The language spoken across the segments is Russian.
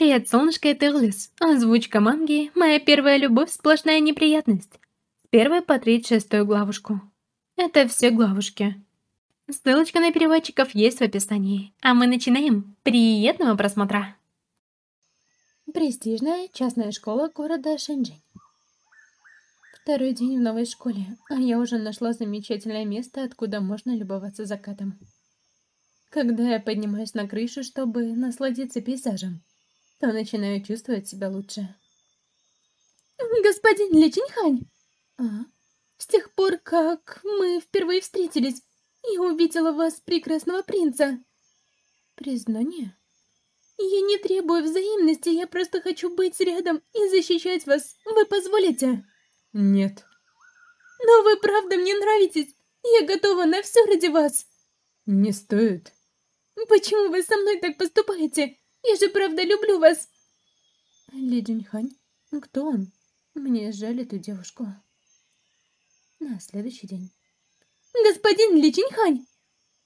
«Привет, солнышко и Терлис. Озвучка манги. Моя первая любовь – сплошная неприятность». Первая по 36 главушку. Это все главушки. Ссылочка на переводчиков есть в описании. А мы начинаем. Приятного просмотра! Престижная частная школа города Шэньчжэнь. Второй день в новой школе, а я уже нашла замечательное место, откуда можно любоваться закатом. Когда я поднимаюсь на крышу, чтобы насладиться пейзажем, то начинаю чувствовать себя лучше. «Господин Ли Чиньхань!» а? «С тех пор, как мы впервые встретились, я увидела вас, прекрасного принца!» «Признание?» «Я не требую взаимности, я просто хочу быть рядом и защищать вас. Вы позволите?» «Нет». «Но вы правда мне нравитесь! Я готова на все ради вас!» «Не стоит». «Почему вы со мной так поступаете? Я же правда люблю вас!» «Ли Джиньхань? Кто он? Мне жаль эту девушку». На следующий день. «Господин Ли Джиньхань!»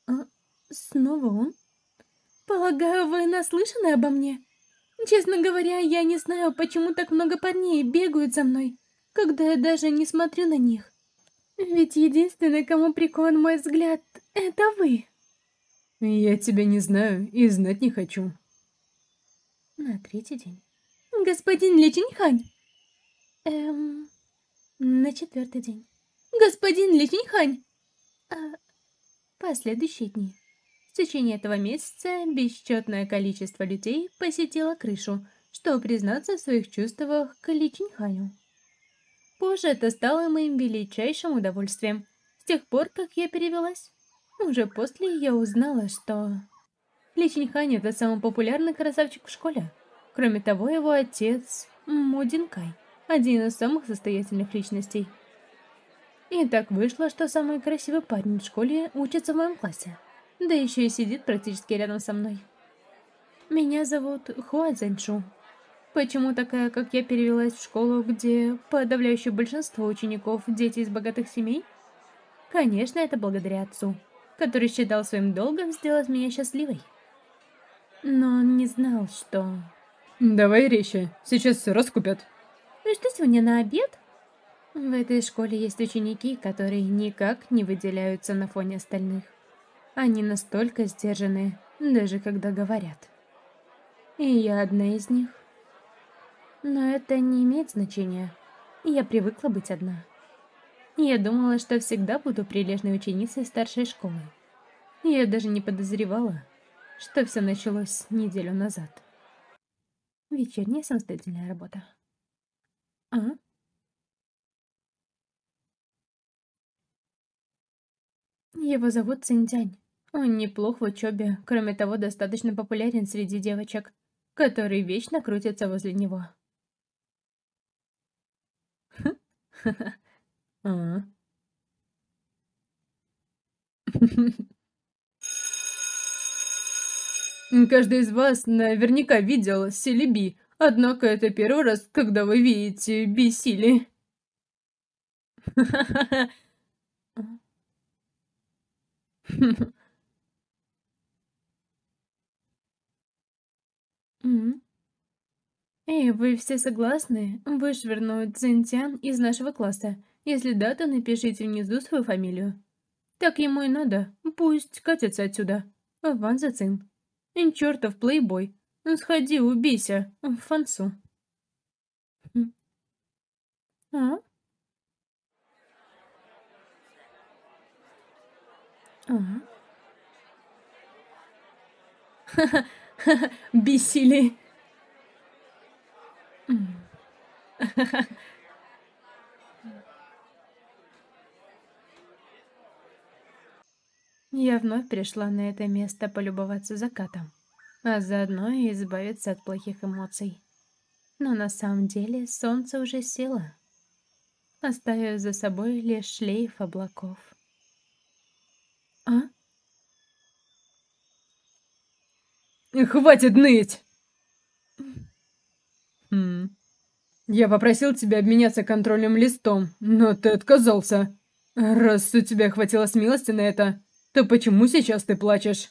а, «Снова он?» «Полагаю, вы наслышаны обо мне?» «Честно говоря, я не знаю, почему так много парней бегают за мной, когда я даже не смотрю на них. Ведь единственное, кому прикован мой взгляд, это вы». «Я тебя не знаю и знать не хочу», на третий день. Господин Ли Чиньхань. Эм, на четвертый день. Господин Ли Чиньхань. А, последующие дни. В течение этого месяца бесчетное количество людей посетило крышу, чтобы признаться в своих чувствах к Ли Чиньханю. Позже это стало моим величайшим удовольствием, с тех пор, как я перевелась. Уже после я узнала, что... Ли Чиньхань — это самый популярный красавчик в школе. Кроме того, его отец Мудинкай, один из самых состоятельных личностей. И так вышло, что самый красивый парень в школе учится в моем классе. Да еще и сидит практически рядом со мной. Меня зовут Хуа Цзэньшу. Почему такая, как я, перевелась в школу, где подавляющее большинство учеников – дети из богатых семей? Конечно, это благодаря отцу, который считал своим долгом сделать меня счастливой. Но он не знал, что... Давай, Реща, сейчас все раскупят. Ну и что сегодня на обед? В этой школе есть ученики, которые никак не выделяются на фоне остальных. Они настолько сдержаны, даже когда говорят. И я одна из них. Но это не имеет значения. Я привыкла быть одна. Я думала, что всегда буду прилежной ученицей старшей школы. Я даже не подозревала, что все началось неделю назад. Вечерняя самостоятельная работа. А? Его зовут Цинтянь. Он неплох в учебе, кроме того, достаточно популярен среди девочек, которые вечно крутятся возле него. Ха-ха-ха. ха А? Каждый из вас наверняка видел Селеби, однако это первый раз, когда вы видите бисили. Эй, вы все согласны вышвырнуть Цзиньтян из нашего класса? Если да, то напишите внизу свою фамилию. Так ему и надо. Пусть катится отсюда. Ван Зацин. И чертов плейбой. Ну, сходи, убейся, фансу. А? А? Ха-ха, бесили. Ха-ха. я вновь пришла на это место полюбоваться закатом, а заодно и избавиться от плохих эмоций. Но на самом деле солнце уже село, оставив за собой лишь шлейф облаков. А? Хватит ныть! Хм. Я попросил тебя обменяться контрольным листом, но ты отказался. Раз у тебя хватило смелости на это, то почему сейчас ты плачешь?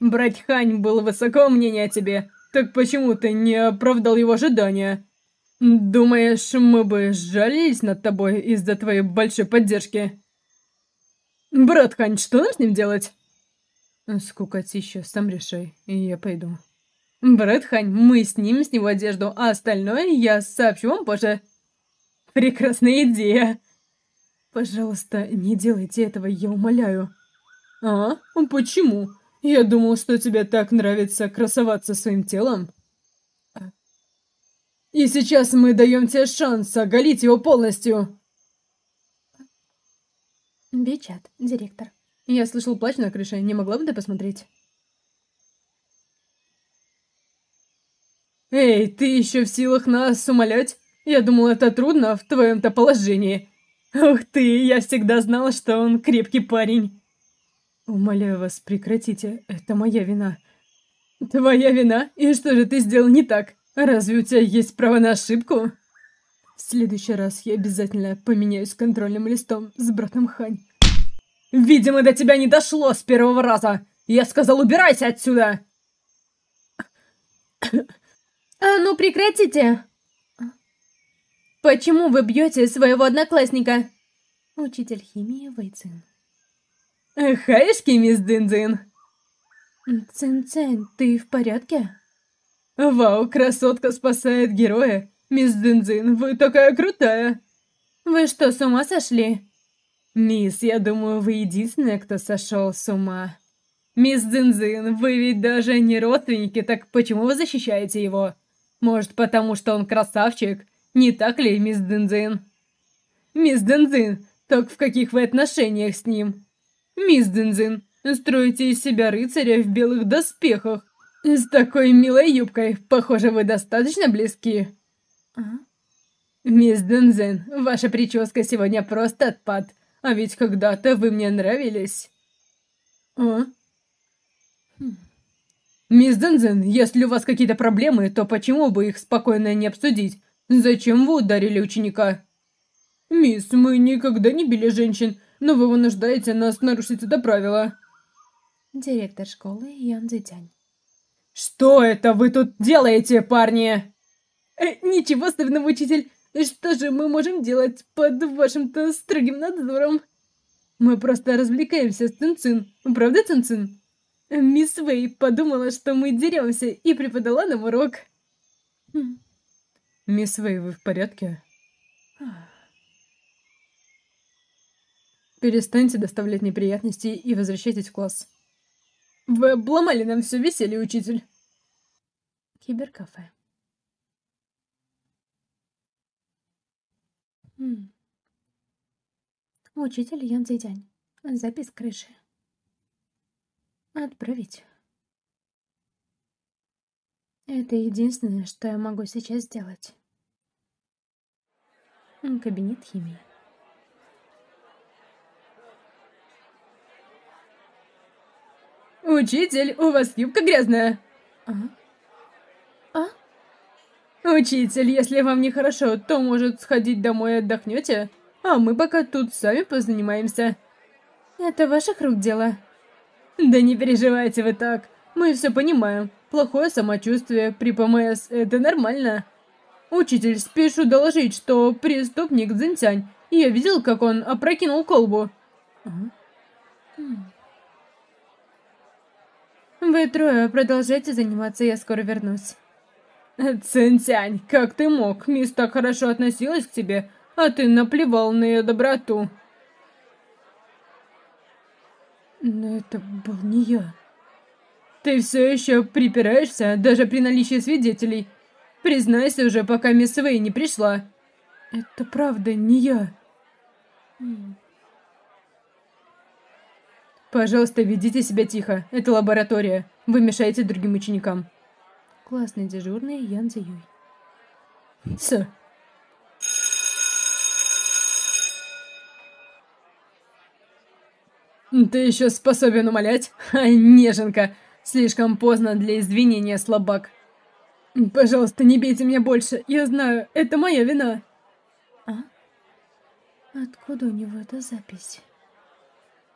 Брать Хань был высоко мнение о тебе, так почему ты не оправдал его ожидания? Думаешь, мы бы жалились над тобой из-за твоей большой поддержки? Брат Хань, что нам с ним делать? Скукотища, сам решай, и я пойду. Брат Хань, мы снимем с него одежду, а остальное я сообщу вам позже. Прекрасная идея. «Пожалуйста, не делайте этого, я умоляю». «А? Почему? Я думал, что тебе так нравится красоваться своим телом». «И сейчас мы даем тебе шанс оголить его полностью!» Бичат, директор. Я слышал плач на крыше, не могла бы ты посмотреть? Эй, ты еще в силах нас умолять? Я думал, это трудно в твоем-то положении. «Ух ты, я всегда знала, что он крепкий парень!» «Умоляю вас, прекратите, это моя вина». «Твоя вина? И что же ты сделал не так? Разве у тебя есть право на ошибку?» «В следующий раз я обязательно поменяюсь контрольным листом с братом Хань». «Видимо, до тебя не дошло с первого раза! Я сказал, убирайся отсюда!» «А ну прекратите!» Почему вы бьете своего одноклассника?» Учитель химии Вэйцин. «Хаешки, мисс дзин Цинцин, ты в порядке?» «Вау, красотка спасает героя! Мисс дзин вы такая крутая!» «Вы что, с ума сошли?» «Мисс, я думаю, вы единственная, кто сошел с ума. Мисс дзин вы ведь даже не родственники, так почему вы защищаете его? Может, потому что он красавчик не так ли, мисс Дензин? Мисс Дензин, так в каких вы отношениях с ним? Мисс Дензин, строите из себя рыцаря в белых доспехах. С такой милой юбкой, похоже, вы достаточно близки. А? Мисс Дензин, ваша прическа сегодня просто отпад. А ведь когда-то вы мне нравились. А? Хм. «Мисс Дензин, если у вас какие-то проблемы, то почему бы их спокойно не обсудить? «Зачем вы ударили ученика?» «Мисс, мы никогда не били женщин, но вы вынуждаете нас нарушить это правило». Директор школы Ян Цзитянь. «Что это вы тут делаете, парни?» э, «Ничего стыдного, учитель. Что же мы можем делать под вашим-то строгим надзором?» «Мы просто развлекаемся с Цинцин. Правда, Цинцин?» Мисс Вэй подумала, что мы деремся, и преподала нам урок. Хм. Мисс Вэй, вы в порядке? Перестаньте доставлять неприятности и возвращайтесь в класс. Вы обломали нам все веселье, учитель. Киберкафе. М -м. Учитель Ян Зидянь. Запись крыши. Отправить. Это единственное, что я могу сейчас сделать. Кабинет химии. Учитель, у вас юбка грязная. А? А? Учитель, если вам нехорошо, то, может, сходить домой и отдохнете? А мы пока тут сами позанимаемся. Это ваших рук дело. Да не переживайте вы так. Мы все понимаем. Плохое самочувствие при ПМС – это нормально. Учитель, спешу доложить, что преступник Цзиньцянь. Я видел, как он опрокинул колбу. Вы трое продолжайте заниматься, я скоро вернусь. Цинтянь, как ты мог? Мисс так хорошо относилась к тебе, а ты наплевал на ее доброту. Но это был не я. Ты все еще припираешься, даже при наличии свидетелей. Признайся уже, пока мисс Вэй не пришла. Это правда не я. Пожалуйста, ведите себя тихо. Это лаборатория. Вы мешаете другим ученикам. Классный дежурный Ян Зиюй. Все. Ты еще способен умолять? А, неженка. Слишком поздно для извинения, слабак. Пожалуйста, не бейте меня больше. Я знаю, это моя вина. А? Откуда у него эта запись?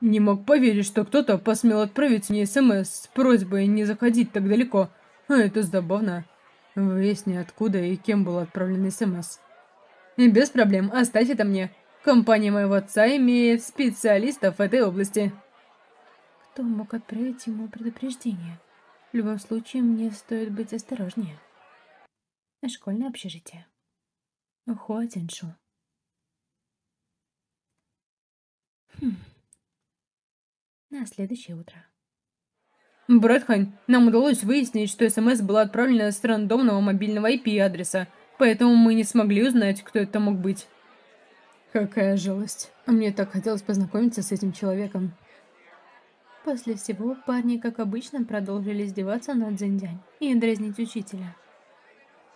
Не мог поверить, что кто-то посмел отправить мне СМС с просьбой не заходить так далеко. А это забавно. Выясни, откуда и кем был отправлен СМС. И без проблем, оставь это мне. Компания моего отца имеет специалистов в этой области кто мог отправить ему предупреждение. В любом случае, мне стоит быть осторожнее. Школьное общежитие. Хуатяншу. Хм. На следующее утро. Брат нам удалось выяснить, что СМС была отправлена с рандомного мобильного IP-адреса, поэтому мы не смогли узнать, кто это мог быть. Какая жалость. А мне так хотелось познакомиться с этим человеком. После всего парни, как обычно, продолжили издеваться над Зиндянь и дразнить учителя.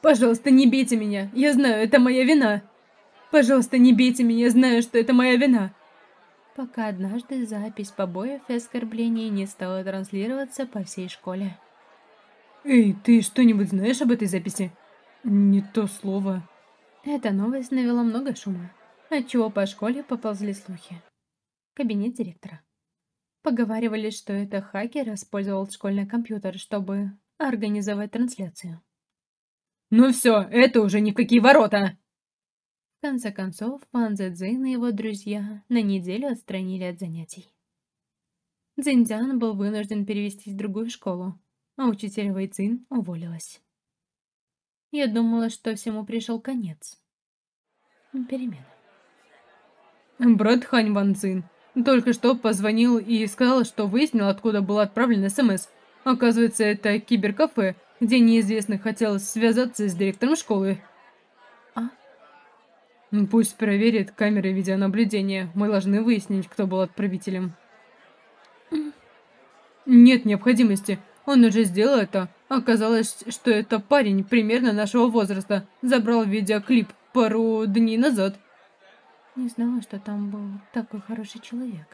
«Пожалуйста, не бейте меня! Я знаю, это моя вина! Пожалуйста, не бейте меня! я Знаю, что это моя вина!» Пока однажды запись побоев и оскорблений не стала транслироваться по всей школе. «Эй, ты что-нибудь знаешь об этой записи?» «Не то слово». Эта новость навела много шума, отчего по школе поползли слухи. Кабинет директора. Поговаривали, что это хакер использовал школьный компьютер, чтобы организовать трансляцию. «Ну все, это уже ни в какие ворота!» В конце концов, Ван Цзэцзин и его друзья на неделю отстранили от занятий. Цзиньцзян был вынужден перевестись в другую школу, а учитель Вэйцин уволилась. Я думала, что всему пришел конец. Перемена. «Брат Хань Ван Цин, только что позвонил и сказал, что выяснил, откуда был отправлен СМС. Оказывается, это киберкафе, где неизвестный хотел связаться с директором школы. А? Пусть проверит камеры видеонаблюдения. Мы должны выяснить, кто был отправителем. Нет необходимости. Он уже сделал это. Оказалось, что это парень примерно нашего возраста. Забрал видеоклип пару дней назад. Не знала, что там был такой хороший человек.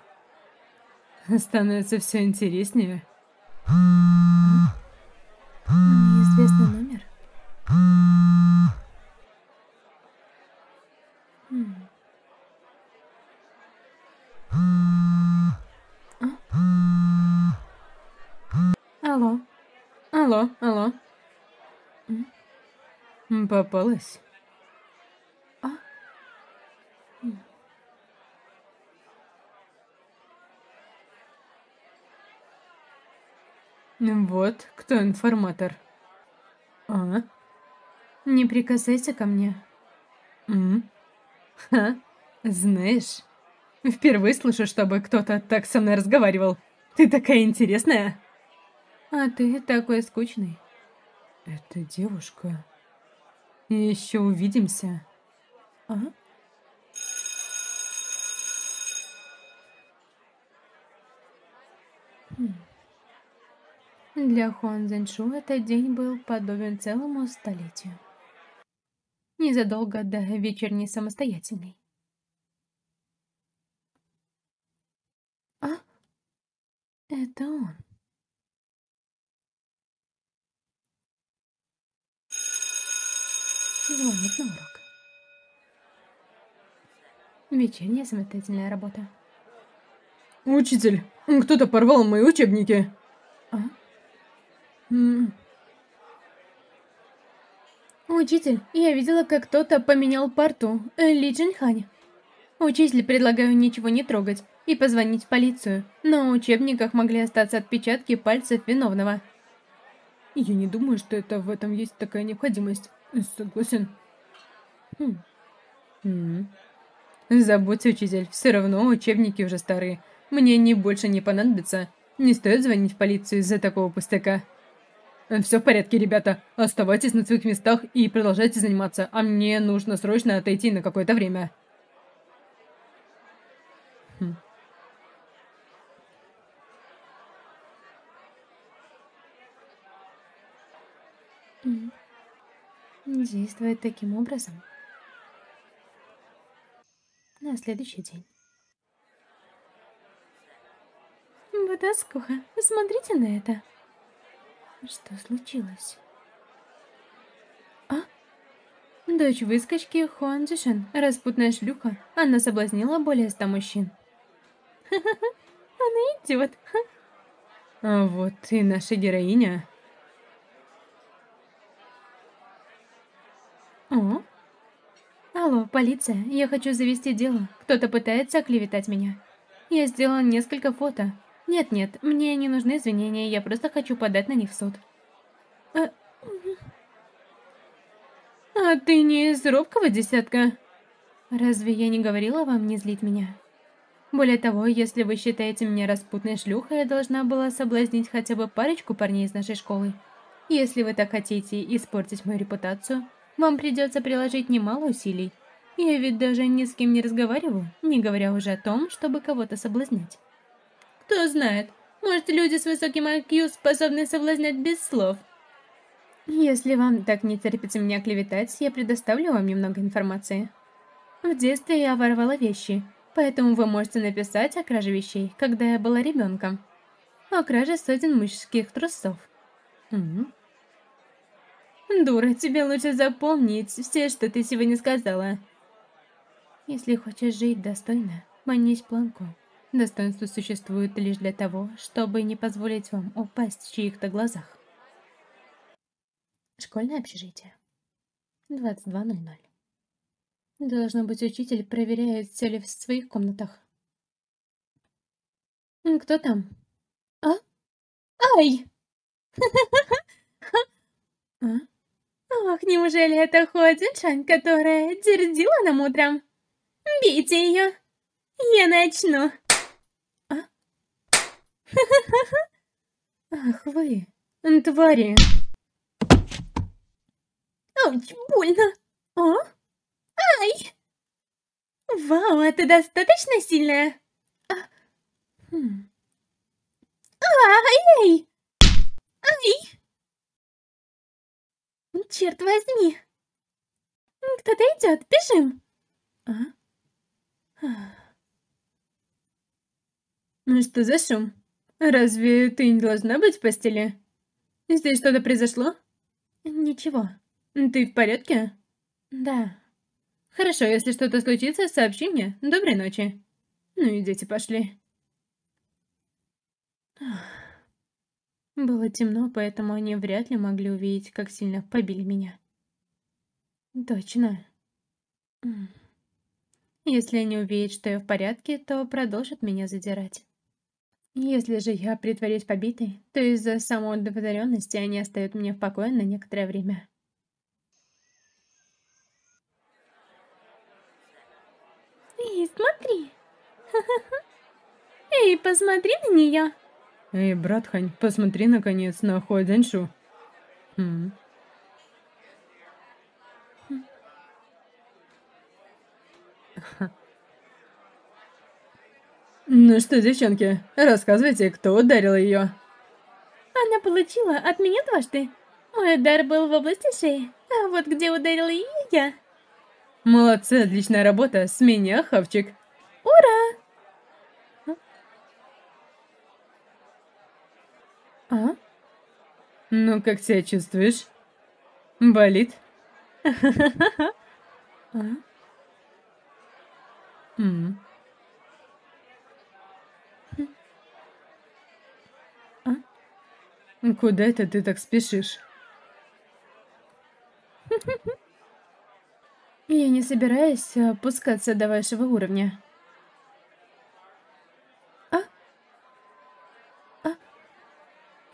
Становится все интереснее. Неизвестный номер. Хм. А? Алло. Алло, алло. М? Попалась. Вот кто информатор. А? Не прикасайся ко мне. М? Ха? Знаешь, впервые слышу, чтобы кто-то так со мной разговаривал. Ты такая интересная. А ты такой скучный. Это девушка. Еще увидимся. А? Hmm. Для Хуан Зэншу этот день был подобен целому столетию. Незадолго до вечерней самостоятельной. А? Это он. Звонит на урок. Вечерняя самостоятельная работа. «Учитель, кто-то порвал мои учебники!» «А?» «Учитель, я видела, как кто-то поменял парту. Ли Джинхань». «Учитель, предлагаю ничего не трогать и позвонить в полицию. На учебниках могли остаться отпечатки пальцев виновного». «Я не думаю, что это в этом есть такая необходимость. Согласен». Хм. М учитель, все равно учебники уже старые. Мне они больше не понадобятся. Не стоит звонить в полицию из-за такого пустяка». «Все в порядке, ребята. Оставайтесь на своих местах и продолжайте заниматься, а мне нужно срочно отойти на какое-то время». Хм. Действует таким образом. На следующий день. Водоскуха, посмотрите на это. Что случилось? А? Дочь выскочки Хуан Джишен, распутная шлюха, она соблазнила более ста мужчин. она идиот. А вот и наша героиня. О? Алло, полиция, я хочу завести дело. Кто-то пытается оклеветать меня. Я сделала несколько фото, «Нет-нет, мне не нужны извинения, я просто хочу подать на них в суд». «А, а ты не из робкого десятка?» «Разве я не говорила вам не злить меня?» «Более того, если вы считаете меня распутной шлюхой, я должна была соблазнить хотя бы парочку парней из нашей школы. Если вы так хотите испортить мою репутацию, вам придется приложить немало усилий. Я ведь даже ни с кем не разговариваю, не говоря уже о том, чтобы кого-то соблазнять». Кто знает, может, люди с высоким IQ способны соблазнять без слов. Если вам так не терпится меня клеветать, я предоставлю вам немного информации. В детстве я воровала вещи, поэтому вы можете написать о краже вещей, когда я была ребенком. О краже сотен мужских трусов. Угу. Дура, тебе лучше запомнить все, что ты сегодня сказала. Если хочешь жить достойно, манись планку. Достоинство существует лишь для того, чтобы не позволить вам упасть в чьих-то глазах. Школьное общежитие. 22.00. Должно быть, учитель проверяет цели в своих комнатах. Кто там? А? Ай! А? Ох, неужели это Ходзиншань, которая дердила нам утром? Бейте ее! Я начну! Ах вы, твари. Ауч, больно. О? Ай! Вау, это достаточно сильная? Хм. Ай! Ай! Ай! Черт возьми! Кто-то идет, бежим! А? Ну что за шум? «Разве ты не должна быть в постели? Здесь что-то произошло?» «Ничего». «Ты в порядке?» «Да». «Хорошо, если что-то случится, сообщи мне. Доброй ночи». «Ну и дети пошли». Было темно, поэтому они вряд ли могли увидеть, как сильно побили меня. Точно. Если они увидят, что я в порядке, то продолжат меня задирать. Если же я притворюсь побитой, то из-за самоудовлетворенности они оставят меня в покое на некоторое время. Эй, смотри! Эй, посмотри на нее! Эй, братхань, посмотри наконец на Хо Дяншу. Хм. Ха. Хм. Ну что, девчонки, рассказывайте, кто ударил ее. Она получила от меня дважды. Мой удар был в области шеи, а вот где ударила ее я. Молодцы, отличная работа, с меня хавчик. Ура! А? Ну, как себя чувствуешь? Болит? ха А? М -м. Ну, куда это ты так спешишь? Я не собираюсь э, опускаться до вашего уровня. А? А?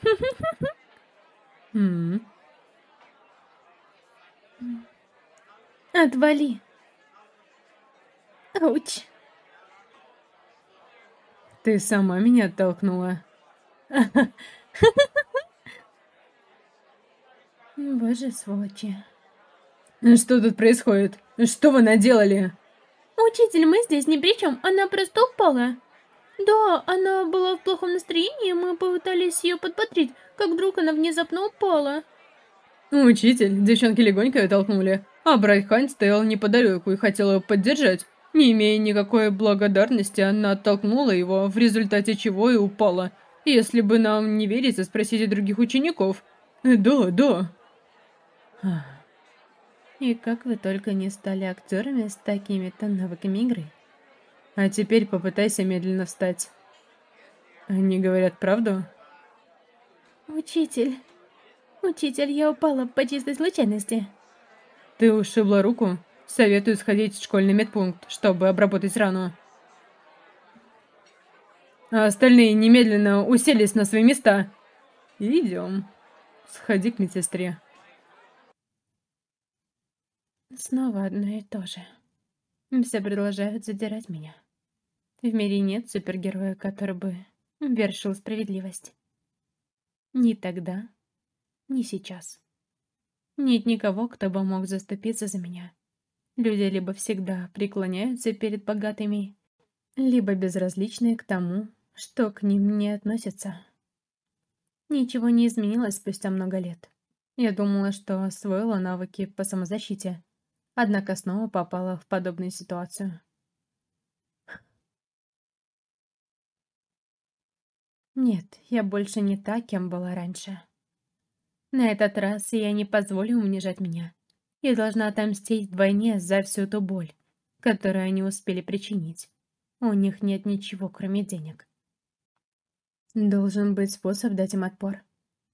Отвали. Ауч. Ты сама меня оттолкнула. Боже, сволочи. Ну что тут происходит? Ну что вы наделали? Учитель, мы здесь ни при чем. Она просто упала. Да, она была в плохом настроении, мы попытались ее подбодрить, как вдруг она внезапно упала. Ну, учитель, девчонки легонько ее толкнули, а Брайхайн стоял неподалеку и хотел ее поддержать. Не имея никакой благодарности, она оттолкнула его, в результате чего и упала. Если бы нам не верится, спросите других учеников. Э, да, да. И как вы только не стали актерами с такими-то навыками игры. А теперь попытайся медленно встать. Они говорят правду? Учитель. Учитель, я упала по чистой случайности. Ты ушибла руку? Советую сходить в школьный медпункт, чтобы обработать рану. А остальные немедленно уселись на свои места. Идем. Сходи к медсестре. Снова одно и то же. Все продолжают задирать меня. В мире нет супергероя, который бы вершил справедливость. Ни тогда, ни сейчас. Нет никого, кто бы мог заступиться за меня. Люди либо всегда преклоняются перед богатыми, либо безразличны к тому, что к ним не относятся. Ничего не изменилось спустя много лет. Я думала, что освоила навыки по самозащите, однако снова попала в подобную ситуацию. Нет, я больше не та, кем была раньше. На этот раз я не позволю унижать меня Я должна отомстить вдвойне за всю ту боль, которую они успели причинить. У них нет ничего, кроме денег. Должен быть способ дать им отпор.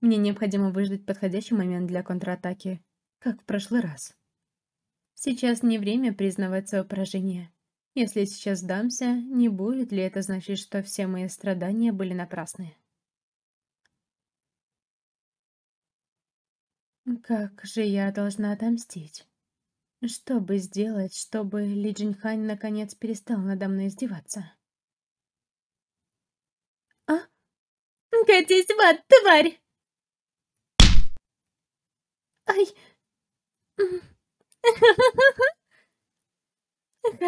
Мне необходимо выждать подходящий момент для контратаки, как в прошлый раз. Сейчас не время признавать свое поражение. Если сейчас сдамся, не будет ли это значит, что все мои страдания были напрасны? Как же я должна отомстить? Что бы сделать, чтобы Ли Джинхань наконец перестал надо мной издеваться? А? Катись в ад, тварь! Ай!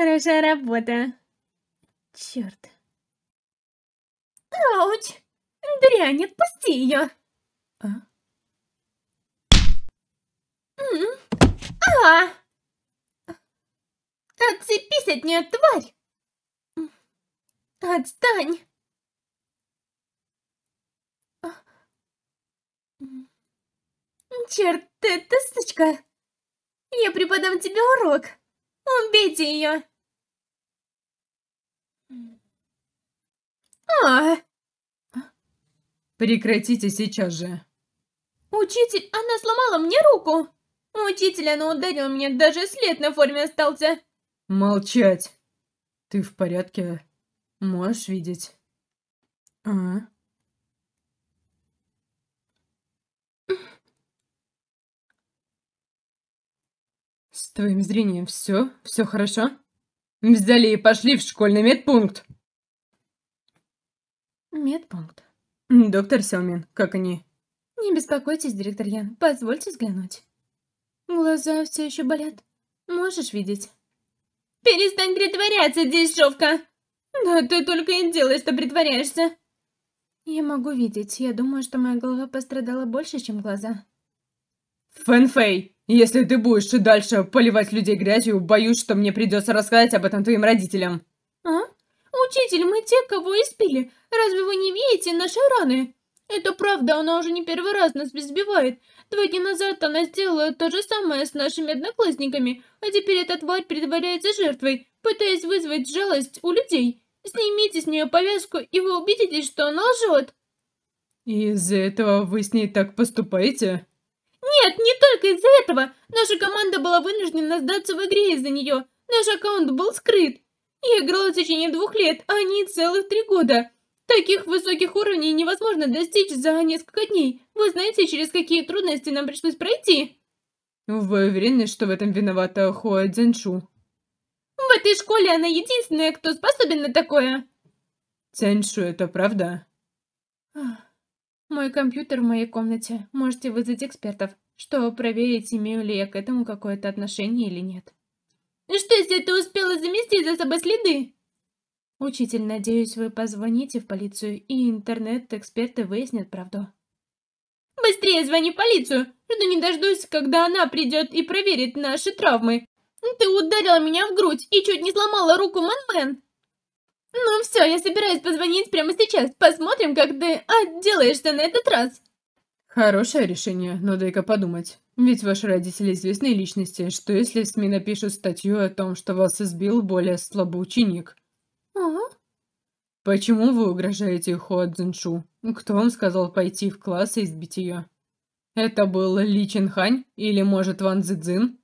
Хорошая работа. Черт. Ауч! Дрянь, отпусти ее! А? М -м. А! Отцепись от нее, тварь! Отстань! А? Черт, ты, ты сучка! Я преподам тебе урок! Убейте ее! А! Прекратите сейчас же. Учитель, она сломала мне руку. Учитель, она ударила меня, даже след на форме остался. Молчать. Ты в порядке? Можешь видеть? А? С твоим зрением все? Все хорошо? Взяли и пошли в школьный медпункт. Медпункт. Доктор Сёмин, как они? Не беспокойтесь, директор Ян, позвольте взглянуть. Глаза все еще болят. Можешь видеть? Перестань притворяться, дешевка! Да ты только и делаешь, что притворяешься. Я могу видеть. Я думаю, что моя голова пострадала больше, чем глаза. Фэнфэй! Если ты будешь и дальше поливать людей грязью, боюсь, что мне придется рассказать об этом твоим родителям. А? Учитель, мы те, кого испили. Разве вы не видите наши раны? Это правда, она уже не первый раз нас избивает. Два дня назад она сделала то же самое с нашими одноклассниками, а теперь эта тварь притворяется жертвой, пытаясь вызвать жалость у людей. Снимите с нее повязку, и вы убедитесь, что она лжет. из-за этого вы с ней так поступаете? Нет, не только из-за этого. Наша команда была вынуждена сдаться в игре из-за нее. Наш аккаунт был скрыт. Я играла в течение двух лет, а они целых три года. Таких высоких уровней невозможно достичь за несколько дней. Вы знаете, через какие трудности нам пришлось пройти? Ну, вы уверены, что в этом виновата Хуа Цзэншу? В этой школе она единственная, кто способен на такое. Цзэншу, это правда? Ах. Мой компьютер в моей комнате. Можете вызвать экспертов, что проверить, имею ли я к этому какое-то отношение или нет. Что, если ты успела замести за собой следы? Учитель, надеюсь, вы позвоните в полицию, и интернет-эксперты выяснят правду. Быстрее звони в полицию, жду не дождусь, когда она придет и проверит наши травмы. Ты ударила меня в грудь и чуть не сломала руку Мэн-Мэн. Ну все, я собираюсь позвонить прямо сейчас. Посмотрим, как ты отделаешься на этот раз. Хорошее решение, но дай-ка подумать. Ведь ваши родители известные личности. Что если в СМИ напишут статью о том, что вас избил более слабый ученик? Ага. Почему вы угрожаете Хуа Цзиншу? Кто вам сказал пойти в класс и избить ее? Это был Ли Чинхань или, может, Ван Цзин?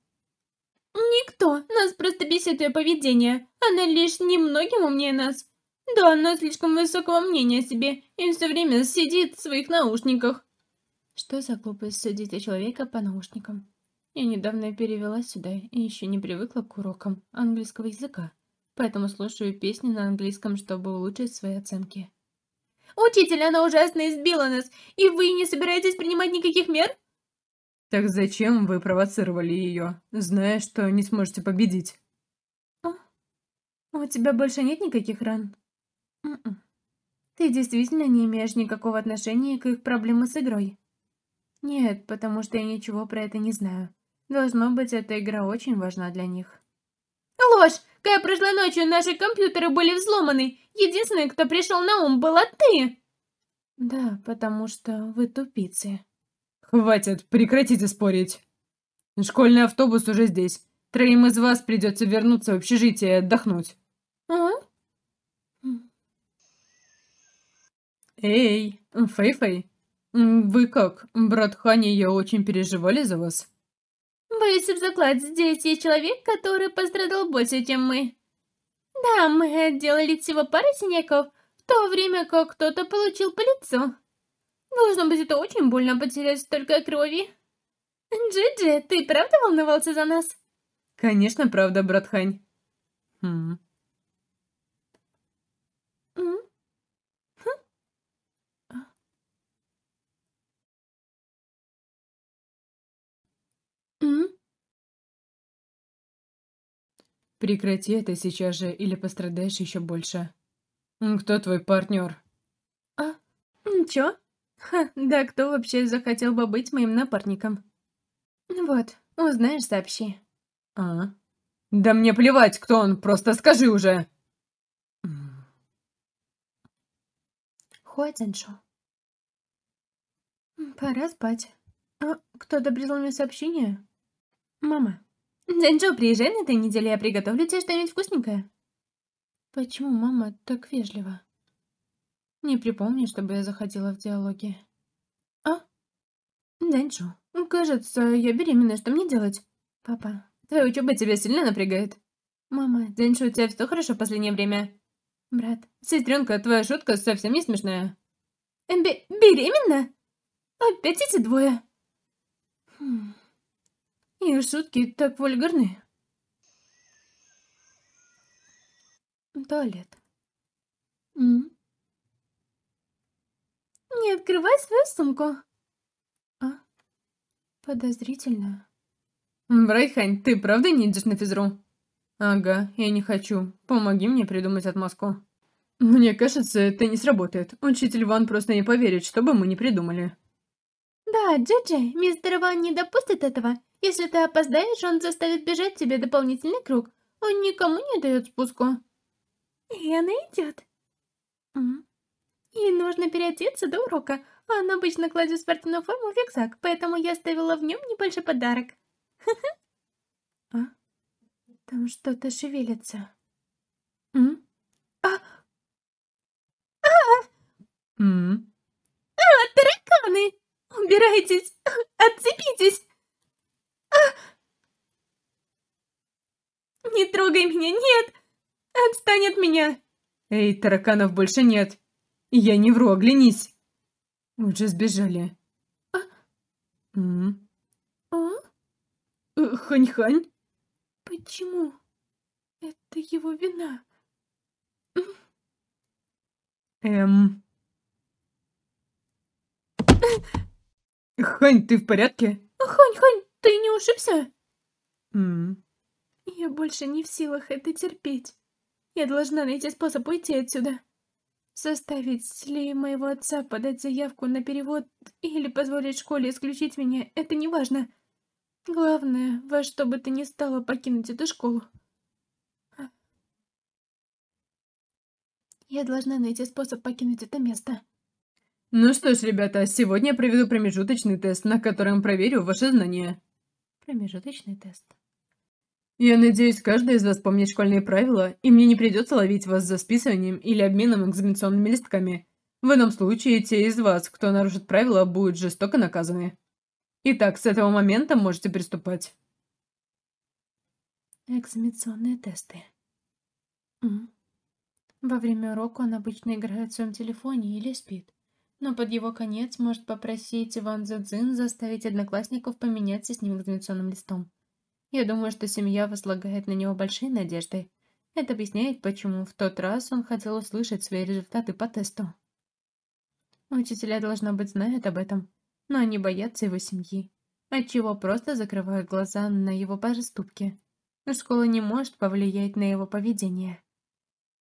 «Никто. Нас просто бесит ее поведение. Она лишь немногим умнее нас. Да, она слишком высокого мнения о себе и все время сидит в своих наушниках». Что за глупость судить о человека по наушникам? Я недавно перевелась сюда и еще не привыкла к урокам английского языка, поэтому слушаю песни на английском, чтобы улучшить свои оценки. «Учитель, она ужасно избила нас, и вы не собираетесь принимать никаких мер?» Так зачем вы провоцировали ее, зная, что не сможете победить? О, а? а у тебя больше нет никаких ран? М м-м. -м. Ты действительно не имеешь никакого отношения к их проблемам с игрой? Нет, потому что я ничего про это не знаю. Должно быть, эта игра очень важна для них. Ложь! Кая прошлой ночью наши компьютеры были взломаны. Единственный, кто пришел на ум, была ты! Да, потому что вы тупицы. «Хватит, прекратите спорить. Школьный автобус уже здесь. Троим из вас придется вернуться в общежитие и отдохнуть». «А?» «Эй, вы как, брат Хани, я очень переживали за вас?» «Боюсь в заклад, здесь есть человек, который пострадал больше, чем мы». «Да, мы отделали всего пару синяков, в то время как кто-то получил по лицу». Должно быть, это очень больно потерять столько крови. Джиджи, ты правда волновался за нас? Конечно, правда, брат Хань. Хм. хм? Прекрати это сейчас же, или пострадаешь еще больше. Кто твой партнер? А, ничего. Ха, да кто вообще захотел бы быть моим напарником? Вот, узнаешь, сообщи. А? Да мне плевать, кто он, просто скажи уже! Хуатеншу. Пора спать. А кто-то прислал мне сообщение? Мама. Дзенджо, приезжай на этой неделе, я приготовлю тебе что-нибудь вкусненькое. Почему мама так вежлива? Не припомню, чтобы я заходила в диалоги. А? Дэнчу, кажется, я беременна, что мне делать? Папа, твоя учеба тебя сильно напрягает? Мама, Дэнчу, у тебя все хорошо в последнее время? Брат, сестренка, твоя шутка совсем не смешная. Эм, бе беременна? Опять эти двое? Хм. И шутки так вульгарны. Туалет. -м. Не открывай свою сумку. А? Подозрительно. Брайхань, ты правда не идешь на физру? Ага, я не хочу. Помоги мне придумать отмазку. Мне кажется, это не сработает. Учитель Ван просто не поверит, что бы мы не придумали. Да, Джиджи, мистер Ван не допустит этого. Если ты опоздаешь, он заставит бежать тебе дополнительный круг. Он никому не дает спуску. И она идет. Mm. Ей нужно переодеться до урока. Она обычно кладет спортивную форму в рюкзак, поэтому я оставила в нем небольшой подарок. А? Там что-то шевелится. М? А? А? М? А, тараканы! Убирайтесь! Отцепитесь! А! Не трогай меня, нет! Отстань от меня! Эй, тараканов больше нет! Я не вру, оглянись!» «Мы же сбежали». «А?» «М -м. «А?» э, «Хань-хань?» «Почему? Это его вина». «Эм...» «Хань, ты в порядке?» а, «Хань-хань, ты не ушибся?» «М...» «Я больше не в силах это терпеть. Я должна найти способ уйти отсюда». Составить ли моего отца подать заявку на перевод или позволить школе исключить меня, это не важно. Главное, во что бы ты ни стала покинуть эту школу. Я должна найти способ покинуть это место. Ну что ж, ребята, сегодня я проведу промежуточный тест, на котором проверю ваши знания. Промежуточный тест. Я надеюсь, каждый из вас помнит школьные правила, и мне не придется ловить вас за списыванием или обменом экзаменационными листками. В ином случае, те из вас, кто нарушит правила, будут жестоко наказаны. Итак, с этого момента можете приступать. Экзаменационные тесты. М. Во время урока он обычно играет в своем телефоне или спит. Но под его конец может попросить Иван Цзэцзин заставить одноклассников поменяться с ним экзаменационным листом. Я думаю, что семья возлагает на него большие надежды. Это объясняет, почему в тот раз он хотел услышать свои результаты по тесту. Учителя, должно быть, знают об этом, но они боятся его семьи, отчего просто закрывают глаза на его поступки. Но Школа не может повлиять на его поведение.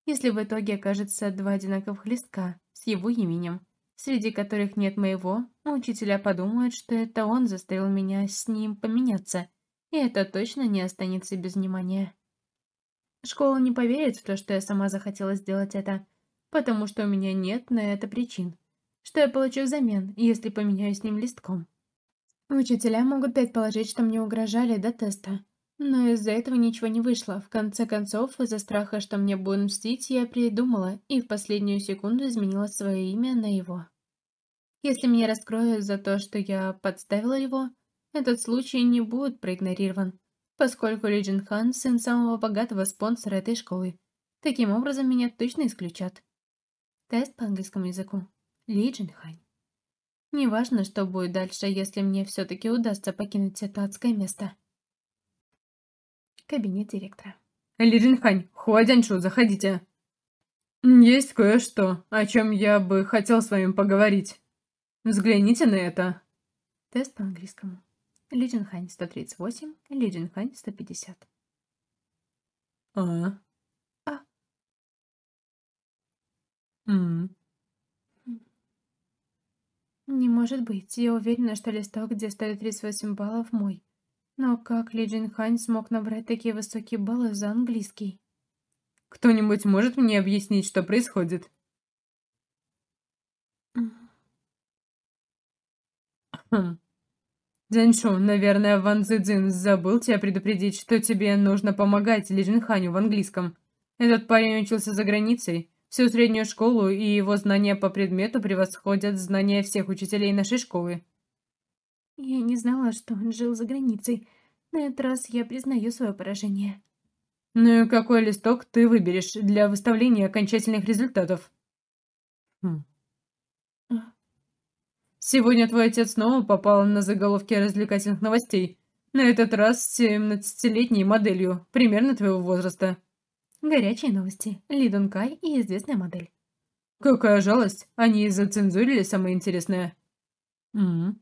Если в итоге окажется два одинаковых листка с его именем, среди которых нет моего, учителя подумают, что это он заставил меня с ним поменяться – и это точно не останется без внимания. Школа не поверит в то, что я сама захотела сделать это, потому что у меня нет на это причин. Что я получу взамен, если поменяю с ним листком? Учителя могут предположить, что мне угрожали до теста. Но из-за этого ничего не вышло. В конце концов, из-за страха, что мне будут мстить, я придумала и в последнюю секунду изменила свое имя на его. Если меня раскроют за то, что я подставила его, этот случай не будет проигнорирован, поскольку Ли Джин Хан – сын самого богатого спонсора этой школы. Таким образом, меня точно исключат. Тест по английскому языку. Ли Джин Хань. Неважно, что будет дальше, если мне все-таки удастся покинуть это адское место. Кабинет директора. Ли Джин Хань, Хуадяншу, заходите. Есть кое-что, о чем я бы хотел с вами поговорить. Взгляните на это. Тест по английскому. Лидинхань 138, Лидинхань 150. А. А. М. Не может быть. Я уверена, что листок, где 138 баллов, мой. Но как Ли Джин смог набрать такие высокие баллы за английский? Кто-нибудь может мне объяснить, что происходит? Хм. Дзянчу, наверное, Ван Цзэцзин забыл тебя предупредить, что тебе нужно помогать Ли Джинханю в английском. Этот парень учился за границей, всю среднюю школу, и его знания по предмету превосходят знания всех учителей нашей школы. Я не знала, что он жил за границей. На этот раз я признаю свое поражение. Ну и какой листок ты выберешь для выставления окончательных результатов? Хм. Сегодня твой отец снова попал на заголовки развлекательных новостей. На этот раз с 17-летней моделью, примерно твоего возраста. Горячие новости. Лидон Кай и известная модель. Какая жалость. Они зацензурили самое интересное. Угу.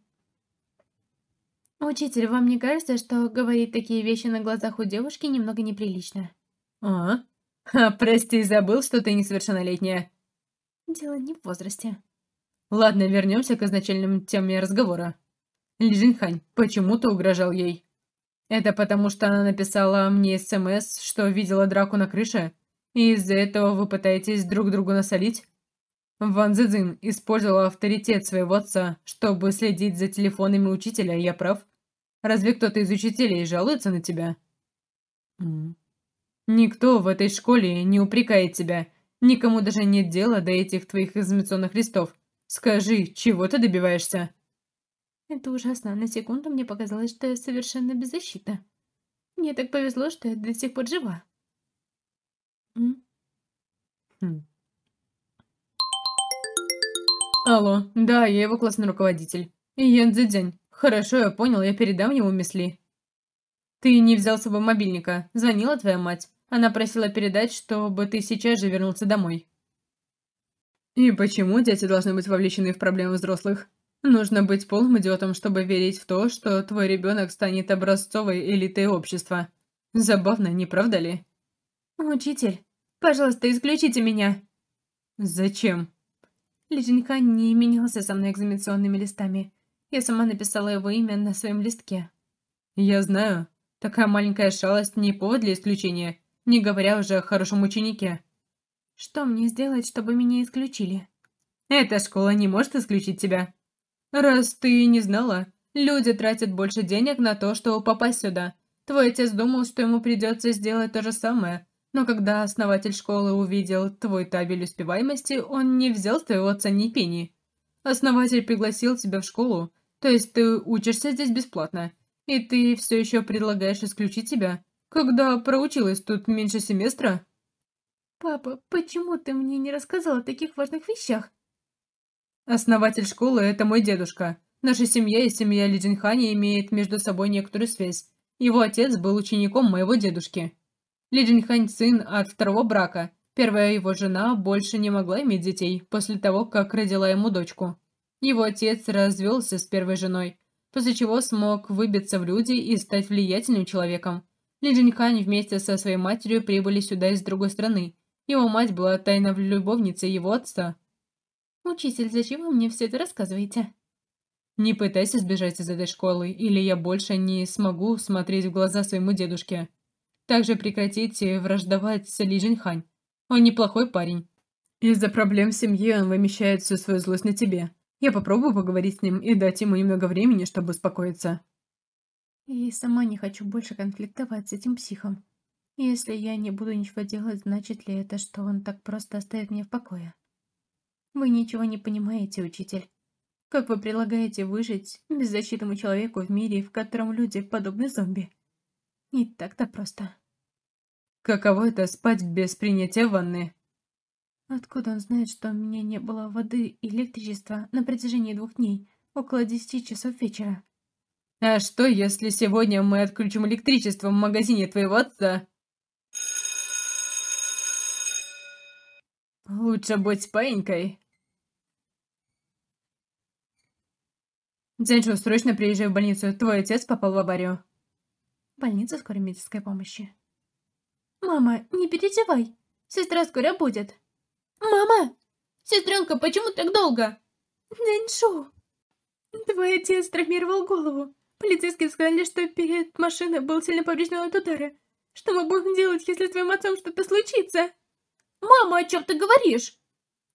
Учитель, вам не кажется, что говорить такие вещи на глазах у девушки немного неприлично? А? а прости, забыл, что ты несовершеннолетняя. Дело не в возрасте. Ладно, вернемся к изначальным теме разговора. Ли почему-то угрожал ей. Это потому, что она написала мне СМС, эм что видела драку на крыше? И из-за этого вы пытаетесь друг другу насолить? Ван Цзэцзин использовал авторитет своего отца, чтобы следить за телефонами учителя, я прав? Разве кто-то из учителей жалуется на тебя? Mm. Никто в этой школе не упрекает тебя. Никому даже нет дела до этих твоих измецонных листов. Скажи, чего ты добиваешься?» Это ужасно. На секунду мне показалось, что я совершенно беззащитна. Мне так повезло, что я до сих пор жива. Хм. Алло, да, я его классный руководитель. Ян Цзэцзянь. Хорошо, я понял, я передам ему мысли. Ты не взял с собой мобильника. Звонила твоя мать. Она просила передать, чтобы ты сейчас же вернулся домой. И почему дети должны быть вовлечены в проблемы взрослых? Нужно быть полным идиотом, чтобы верить в то, что твой ребенок станет образцовой элитой общества. Забавно, не правда ли? Учитель, пожалуйста, исключите меня. Зачем? Леденька не менялся со мной экзаменационными листами. Я сама написала его имя на своем листке. Я знаю. Такая маленькая шалость не повод для исключения, не говоря уже о хорошем ученике. Что мне сделать, чтобы меня исключили? Эта школа не может исключить тебя. Раз ты не знала, люди тратят больше денег на то, чтобы попасть сюда. Твой отец думал, что ему придется сделать то же самое, но когда основатель школы увидел твой табель успеваемости, он не взял с твоего отца ни пени. Основатель пригласил тебя в школу, то есть ты учишься здесь бесплатно, и ты все еще предлагаешь исключить тебя, когда проучилась тут меньше семестра?» «Папа, почему ты мне не рассказал о таких важных вещах?» «Основатель школы — это мой дедушка. Наша семья и семья Лидинхани имеют между собой некоторую связь. Его отец был учеником моего дедушки. Лидинхань — сын от второго брака. Первая его жена больше не могла иметь детей после того, как родила ему дочку. Его отец развелся с первой женой, после чего смог выбиться в люди и стать влиятельным человеком. Ли вместе со своей матерью прибыли сюда из другой страны, его мать была тайно любовницей его отца. «Учитель, зачем вы мне все это рассказываете?» «Не пытайся сбежать из этой школы, или я больше не смогу смотреть в глаза своему дедушке. Также прекратите враждовать с Ли Жинхань. Он неплохой парень. Из-за проблем в семье он вымещает всю свою злость на тебе. Я попробую поговорить с ним и дать ему немного времени, чтобы успокоиться». «И сама не хочу больше конфликтовать с этим психом», если я не буду ничего делать, значит ли это, что он так просто оставит меня в покое? Вы ничего не понимаете, учитель. Как вы предлагаете выжить беззащитному человеку в мире, в котором люди подобны зомби? Не так-то просто. Каково это спать без принятия ванны? Откуда он знает, что у меня не было воды и электричества на протяжении двух дней, около десяти часов вечера? А что, если сегодня мы отключим электричество в магазине твоего отца? Лучше быть паинькой. Дзянчу, срочно приезжай в больницу. Твой отец попал в аварию. Больница скорой медицинской помощи. Мама, не переживай. Сестра скоро будет. Мама! Сестренка, почему так долго? Дзянчу! Твой отец травмировал голову. Полицейские сказали, что перед машиной был сильно поврежден от удара. Что мы будем делать, если с твоим отцом что-то случится? «Мама, о чем ты говоришь?»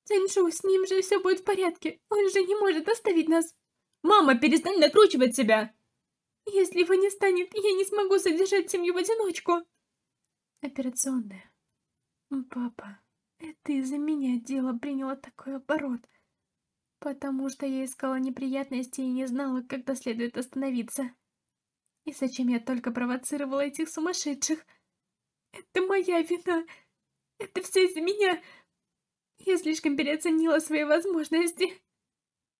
«Цинджу, с ним же все будет в порядке. Он же не может оставить нас». «Мама, перестань накручивать себя!» «Если его не станет, я не смогу содержать семью в одиночку». Операционная. «Папа, это из-за меня дело приняло такой оборот, потому что я искала неприятности и не знала, когда следует остановиться. И зачем я только провоцировала этих сумасшедших? Это моя вина!» Это все из-за меня. Я слишком переоценила свои возможности.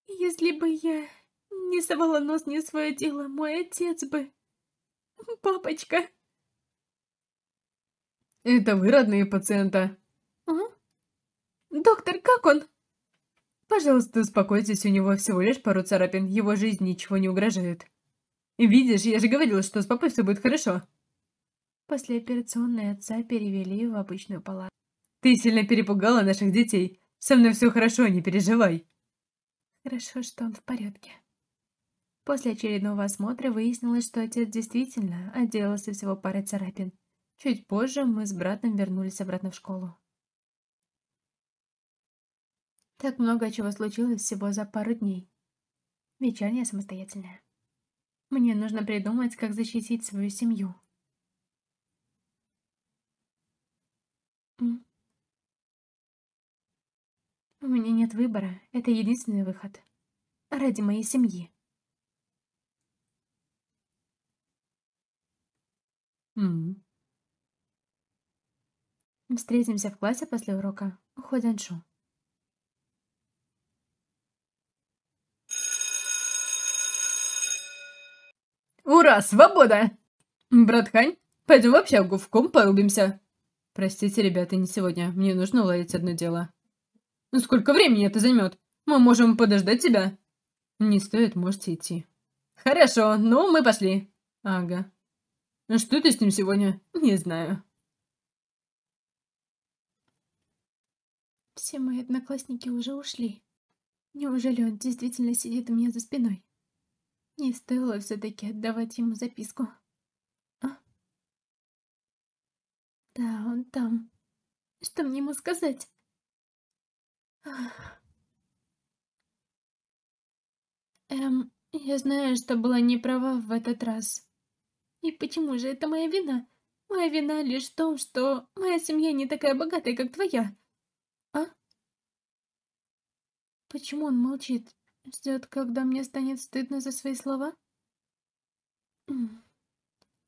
Если бы я не совала нос не в свое дело, мой отец бы... Папочка. Это вы родные пациента. А? Доктор, как он? Пожалуйста, успокойтесь, у него всего лишь пару царапин, его жизнь ничего не угрожает. Видишь, я же говорила, что с папой все будет хорошо послеоперационной отца перевели в обычную палату. «Ты сильно перепугала наших детей. Со мной все хорошо, не переживай». «Хорошо, что он в порядке». После очередного осмотра выяснилось, что отец действительно отделался всего пары царапин. Чуть позже мы с братом вернулись обратно в школу. Так много чего случилось всего за пару дней. Вечерняя самостоятельная. Мне нужно придумать, как защитить свою семью. У меня нет выбора, это единственный выход. Ради моей семьи. М. Встретимся в классе после урока. Уходят Шу. «Ура, свобода!» «Братхань, пойдем вообще общагу, в ком порубимся!» «Простите, ребята, не сегодня. Мне нужно уладить одно дело». «Ну сколько времени это займет? Мы можем подождать тебя». «Не стоит, можете идти». «Хорошо, ну мы пошли». «Ага». А «Что ты с ним сегодня?» «Не знаю». Все мои одноклассники уже ушли. Неужели он действительно сидит у меня за спиной? Не стоило все-таки отдавать ему записку. Да, он там. Что мне ему сказать? Эм, я знаю, что была не права в этот раз. И почему же это моя вина? Моя вина лишь в том, что моя семья не такая богатая, как твоя. А? Почему он молчит? Ждет, когда мне станет стыдно за свои слова?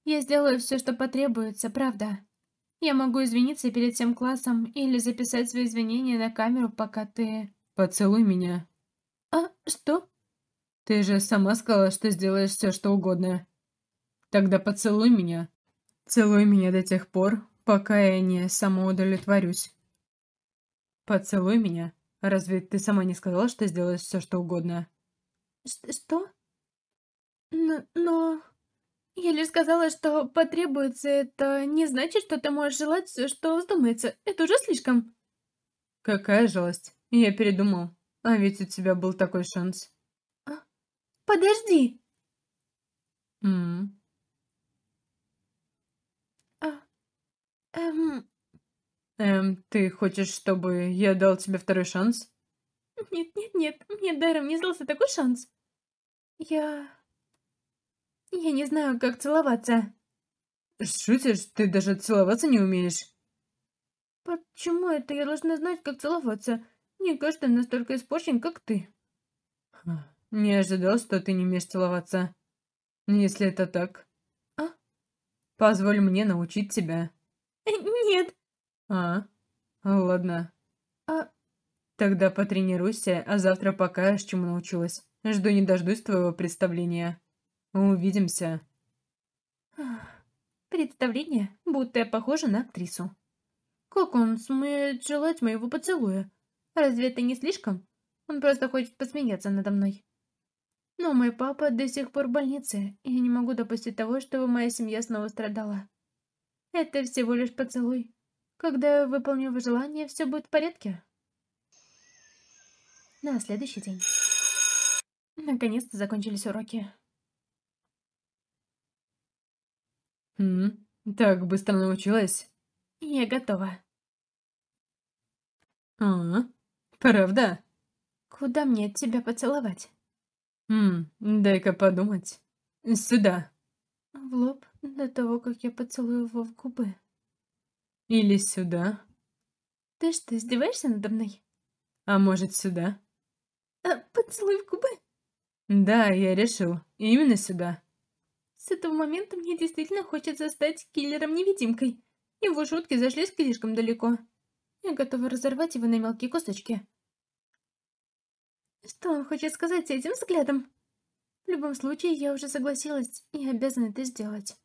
Я сделаю все, что потребуется, правда. Я могу извиниться перед всем классом или записать свои извинения на камеру, пока ты...» «Поцелуй меня». «А что?» «Ты же сама сказала, что сделаешь все, что угодно». «Тогда поцелуй меня». «Целуй меня до тех пор, пока я не самоудовлетворюсь». «Поцелуй меня. Разве ты сама не сказала, что сделаешь все, что угодно?» Ш «Что?» Н «Но...» Я лишь сказала, что потребуется это не значит, что ты можешь желать все, что вздумается. Это уже слишком. Какая жалость. Я передумал. А ведь у тебя был такой шанс. А? Подожди. Мм. А. Эм. Эм, ты хочешь, чтобы я дал тебе второй шанс? Нет, нет, нет. Мне даром не сдался такой шанс. Я я не знаю, как целоваться. Шутишь? Ты даже целоваться не умеешь. Почему это я должна знать, как целоваться? Не каждый настолько испорчен, как ты. Не ожидал, что ты не умеешь целоваться. Если это так. А? Позволь мне научить тебя. Э, нет. А? Ладно. А? Тогда потренируйся, а завтра покажешь, чему научилась. Жду не дождусь твоего представления. Увидимся. Представление, будто я похожа на актрису. Как он смеет желать моего поцелуя? Разве это не слишком? Он просто хочет посмеяться надо мной. Но мой папа до сих пор в больнице, и я не могу допустить того, чтобы моя семья снова страдала. Это всего лишь поцелуй. Когда я выполню его желание, все будет в порядке. На следующий день. Наконец-то закончились уроки. Хм, так быстро научилась? Я готова. А, правда? Куда мне тебя поцеловать? Хм, дай-ка подумать. Сюда. В лоб до того, как я поцелую его в губы. Или сюда. Ты что, издеваешься надо мной? А может, сюда? А, поцелуй в губы? Да, я решил. Именно сюда. С этого момента мне действительно хочется стать киллером-невидимкой. Его шутки зашли слишком далеко. Я готова разорвать его на мелкие косточки. Что он хочет сказать этим взглядом? В любом случае, я уже согласилась и обязана это сделать.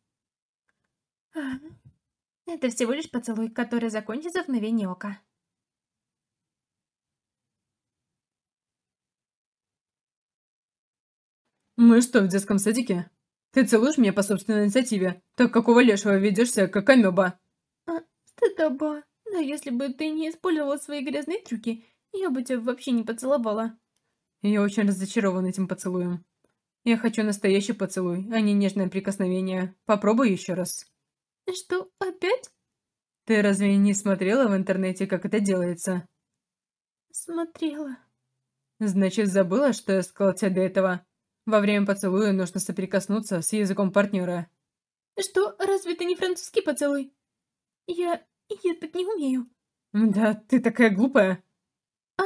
это всего лишь поцелуй, который закончится в мгновение ока. «Мы что, в детском садике?» Ты целуешь меня по собственной инициативе. Так какого лешего ведешься, как амеба?» а, «Стыдоба. Да если бы ты не использовала свои грязные трюки, я бы тебя вообще не поцеловала». Я очень разочарован этим поцелуем. Я хочу настоящий поцелуй, а не нежное прикосновение. Попробуй еще раз. Что, опять? Ты разве не смотрела в интернете, как это делается? Смотрела. Значит, забыла, что я сказала тебе до этого? Во время поцелуя нужно соприкоснуться с языком партнера. Что, разве это не французский поцелуй? Я... я так не умею. Да, ты такая глупая. А...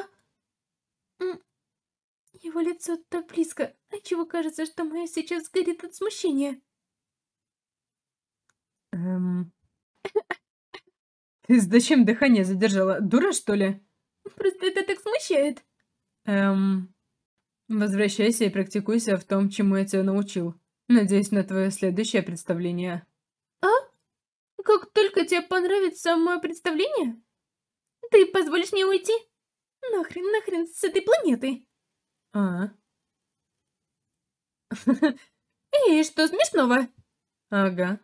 Его лицо так близко, отчего кажется, что мое сейчас горит от смущения. Эм... Ты зачем дыхание задержала? Дура, что ли? Просто это так смущает. Эм... Возвращайся и практикуйся в том, чему я тебя научил. Надеюсь на твое следующее представление. А? Как только тебе понравится мое представление? Ты позволишь мне уйти? Нахрен, нахрен с этой планеты? А? И что смешного? Ага.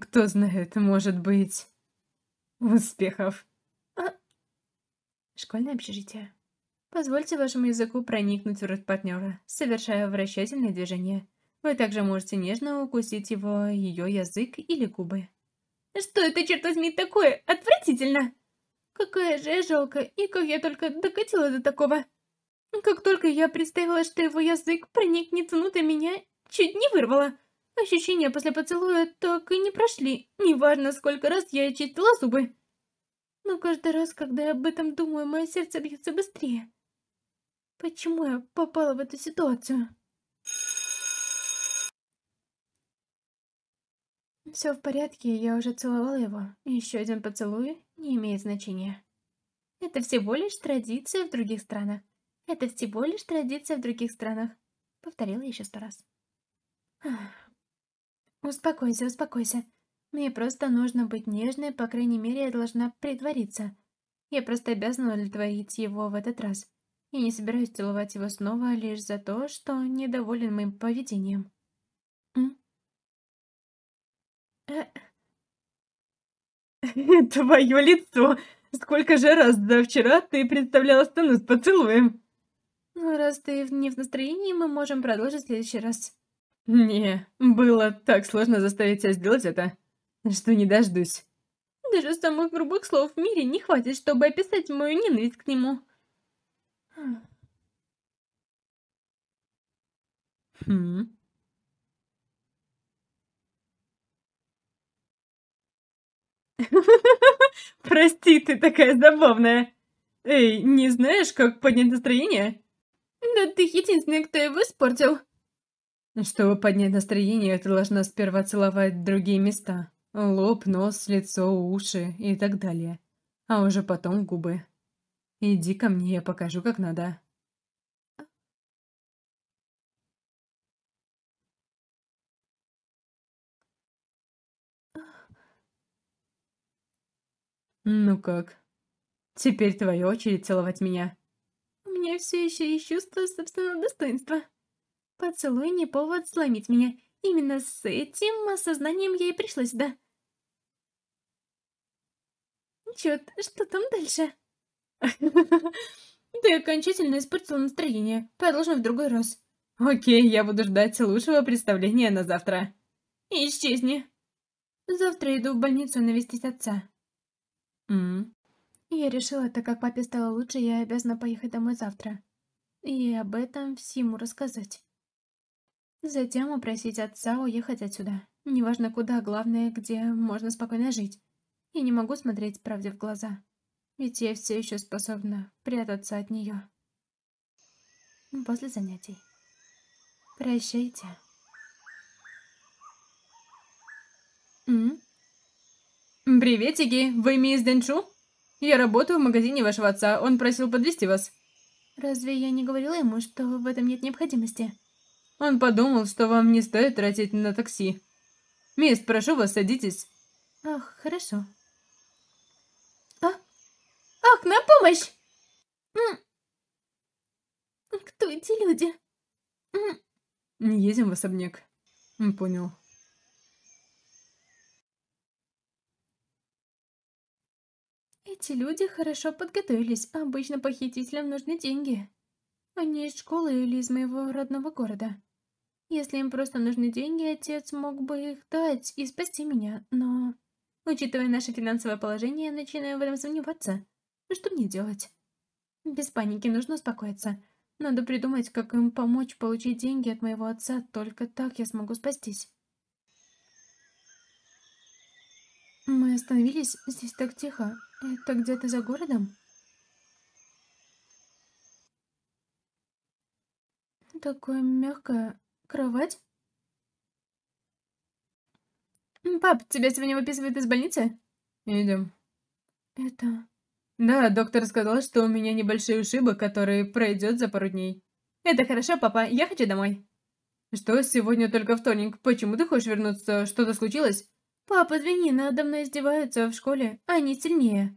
Кто знает, может быть... Успехов. А... Школьное общежитие. Позвольте вашему языку проникнуть в рот партнера, совершая вращательные движения. Вы также можете нежно укусить его, ее язык или губы. «Что это, черт возьми, такое? Отвратительно!» «Какая же я жалкая, и как я только докатила до такого!» «Как только я представила, что его язык проникнет внутрь меня, чуть не вырвала!» «Ощущения после поцелуя так и не прошли, неважно, сколько раз я чистила зубы!» «Но каждый раз, когда я об этом думаю, мое сердце бьется быстрее!» Почему я попала в эту ситуацию? Все в порядке, я уже целовала его. Еще один поцелуй не имеет значения. Это всего лишь традиция в других странах. Это всего лишь традиция в других странах. Повторила еще сто раз. Успокойся, успокойся. Мне просто нужно быть нежной, по крайней мере, я должна притвориться. Я просто обязана удовлетворить его в этот раз. И не собираюсь целовать его снова лишь за то, что недоволен моим поведением. Э. Твое лицо! Сколько же раз за вчера ты представляла стану с поцелуем? Ну, раз ты не в настроении, мы можем продолжить в следующий раз. Не, было так сложно заставить себя сделать это, что не дождусь. Даже самых грубых слов в мире не хватит, чтобы описать мою ненависть к нему. Хм. Хм. Прости, ты такая забавная. Эй, не знаешь, как поднять настроение? Да ты единственный, кто его испортил. Чтобы поднять настроение, ты должна сперва целовать другие места. Лоб, нос, лицо, уши и так далее. А уже потом губы. Иди ко мне, я покажу, как надо. Ну как? Теперь твоя очередь целовать меня. У меня все еще есть чувство собственного достоинства. Поцелуй не повод сломить меня. Именно с этим осознанием я и пришла сюда. Чёрт, что там дальше? Ты окончательно испортила настроение. Продолжим в другой раз. Окей, я буду ждать лучшего представления на завтра. Исчезни. Завтра иду в больницу навестить отца. Ммм. Я решила, так как папе стало лучше, я обязана поехать домой завтра. И об этом всему рассказать. Затем упросить отца уехать отсюда. Неважно куда, главное, где можно спокойно жить. Я не могу смотреть правде в глаза ведь я все еще способна прятаться от нее. Ну, после занятий. Прощайте. М? Приветики, вы мисс Дэнчу Я работаю в магазине вашего отца, он просил подвести вас. Разве я не говорила ему, что в этом нет необходимости? Он подумал, что вам не стоит тратить на такси. Мисс, прошу вас, садитесь. Ах, хорошо. Док, на помощь! Кто эти люди? Не едем в особняк. Понял. Эти люди хорошо подготовились. Обычно похитителям нужны деньги. Они из школы или из моего родного города. Если им просто нужны деньги, отец мог бы их дать и спасти меня, но... Учитывая наше финансовое положение, я начинаю в этом сомневаться. Ну, что мне делать? Без паники, нужно успокоиться. Надо придумать, как им помочь получить деньги от моего отца. Только так я смогу спастись. Мы остановились. Здесь так тихо. Это где-то за городом? Такое мягкое. Кровать? Пап, тебя сегодня выписывают из больницы? Идем. Это... Да, доктор сказал, что у меня небольшие ушибы, которые пройдет за пару дней. Это хорошо, папа, я хочу домой. Что, сегодня только вторник, почему ты хочешь вернуться? Что-то случилось? Папа, извини, надо мной издеваются в школе, они сильнее.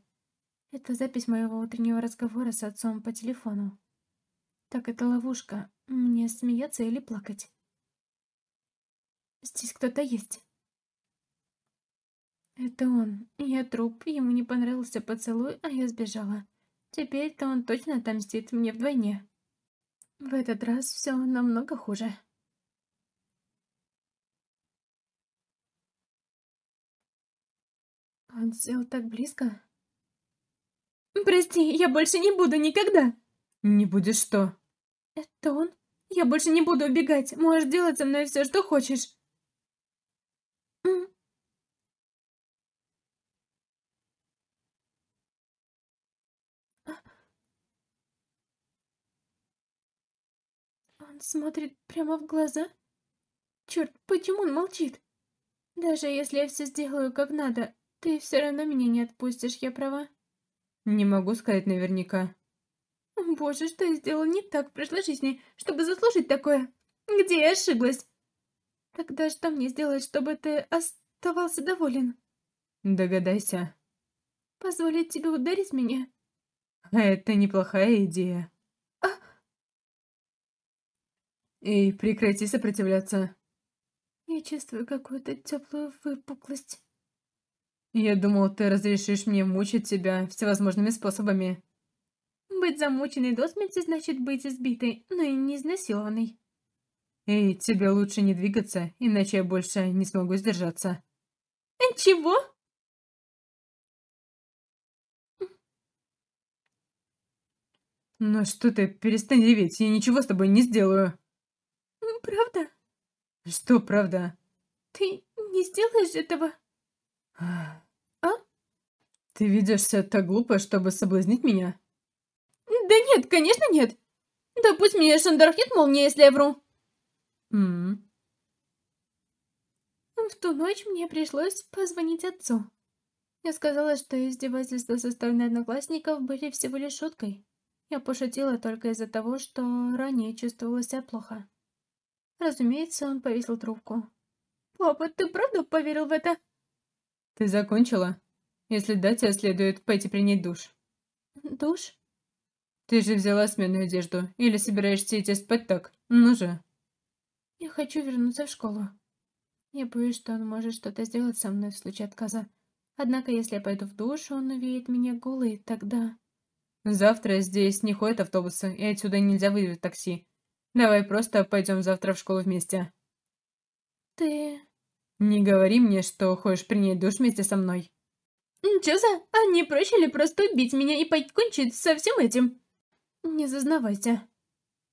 Это запись моего утреннего разговора с отцом по телефону. Так это ловушка. Мне смеяться или плакать? Здесь кто-то есть. Это он. Я труп, ему не понравился поцелуй, а я сбежала. Теперь-то он точно отомстит мне вдвойне. В этот раз все намного хуже. Он сел так близко. «Прости, я больше не буду никогда!» «Не будешь что?» «Это он? Я больше не буду убегать, можешь делать со мной все, что хочешь!» Он смотрит прямо в глаза? Черт, почему он молчит? Даже если я все сделаю как надо, ты все равно меня не отпустишь, я права. Не могу сказать наверняка. Боже, что я сделала не так в прошлой жизни, чтобы заслужить такое? Где я ошиблась? Тогда что мне сделать, чтобы ты оставался доволен? Догадайся. Позволить тебе ударить меня? Это неплохая идея. И прекрати сопротивляться. Я чувствую какую-то теплую выпуклость. Я думал, ты разрешишь мне мучить тебя всевозможными способами. Быть замученной до смерти значит быть избитой, но и не изнасилованной. Эй, тебе лучше не двигаться, иначе я больше не смогу сдержаться. Э, чего? Ну что ты, перестань реветь, я ничего с тобой не сделаю правда?» «Что правда?» «Ты не сделаешь этого?» «А?» «Ты ведешься так глупо, чтобы соблазнить меня?» «Да нет, конечно нет! Да пусть меня шандарахнет молния, если я вру!» «М В ту ночь мне пришлось позвонить отцу. Я сказала, что издевательства со стороны одноклассников были всего лишь шуткой. Я пошутила только из-за того, что ранее чувствовала себя плохо. Разумеется, он повесил трубку. «Папа, ты правда поверил в это?» «Ты закончила? Если да, тебе следует пойти принять душ». «Душ?» «Ты же взяла сменную одежду. Или собираешься идти спать так? Ну же». «Я хочу вернуться в школу. Я боюсь, что он может что-то сделать со мной в случае отказа. Однако, если я пойду в душ, он увидит меня голой, тогда...» «Завтра здесь не ходят автобусы, и отсюда нельзя вызвать такси. Давай просто пойдем завтра в школу вместе». «Ты...» «Не говори мне, что хочешь принять душ вместе со мной». «Чё за? А не проще ли просто убить меня и покончить со всем этим?» «Не зазнавайся.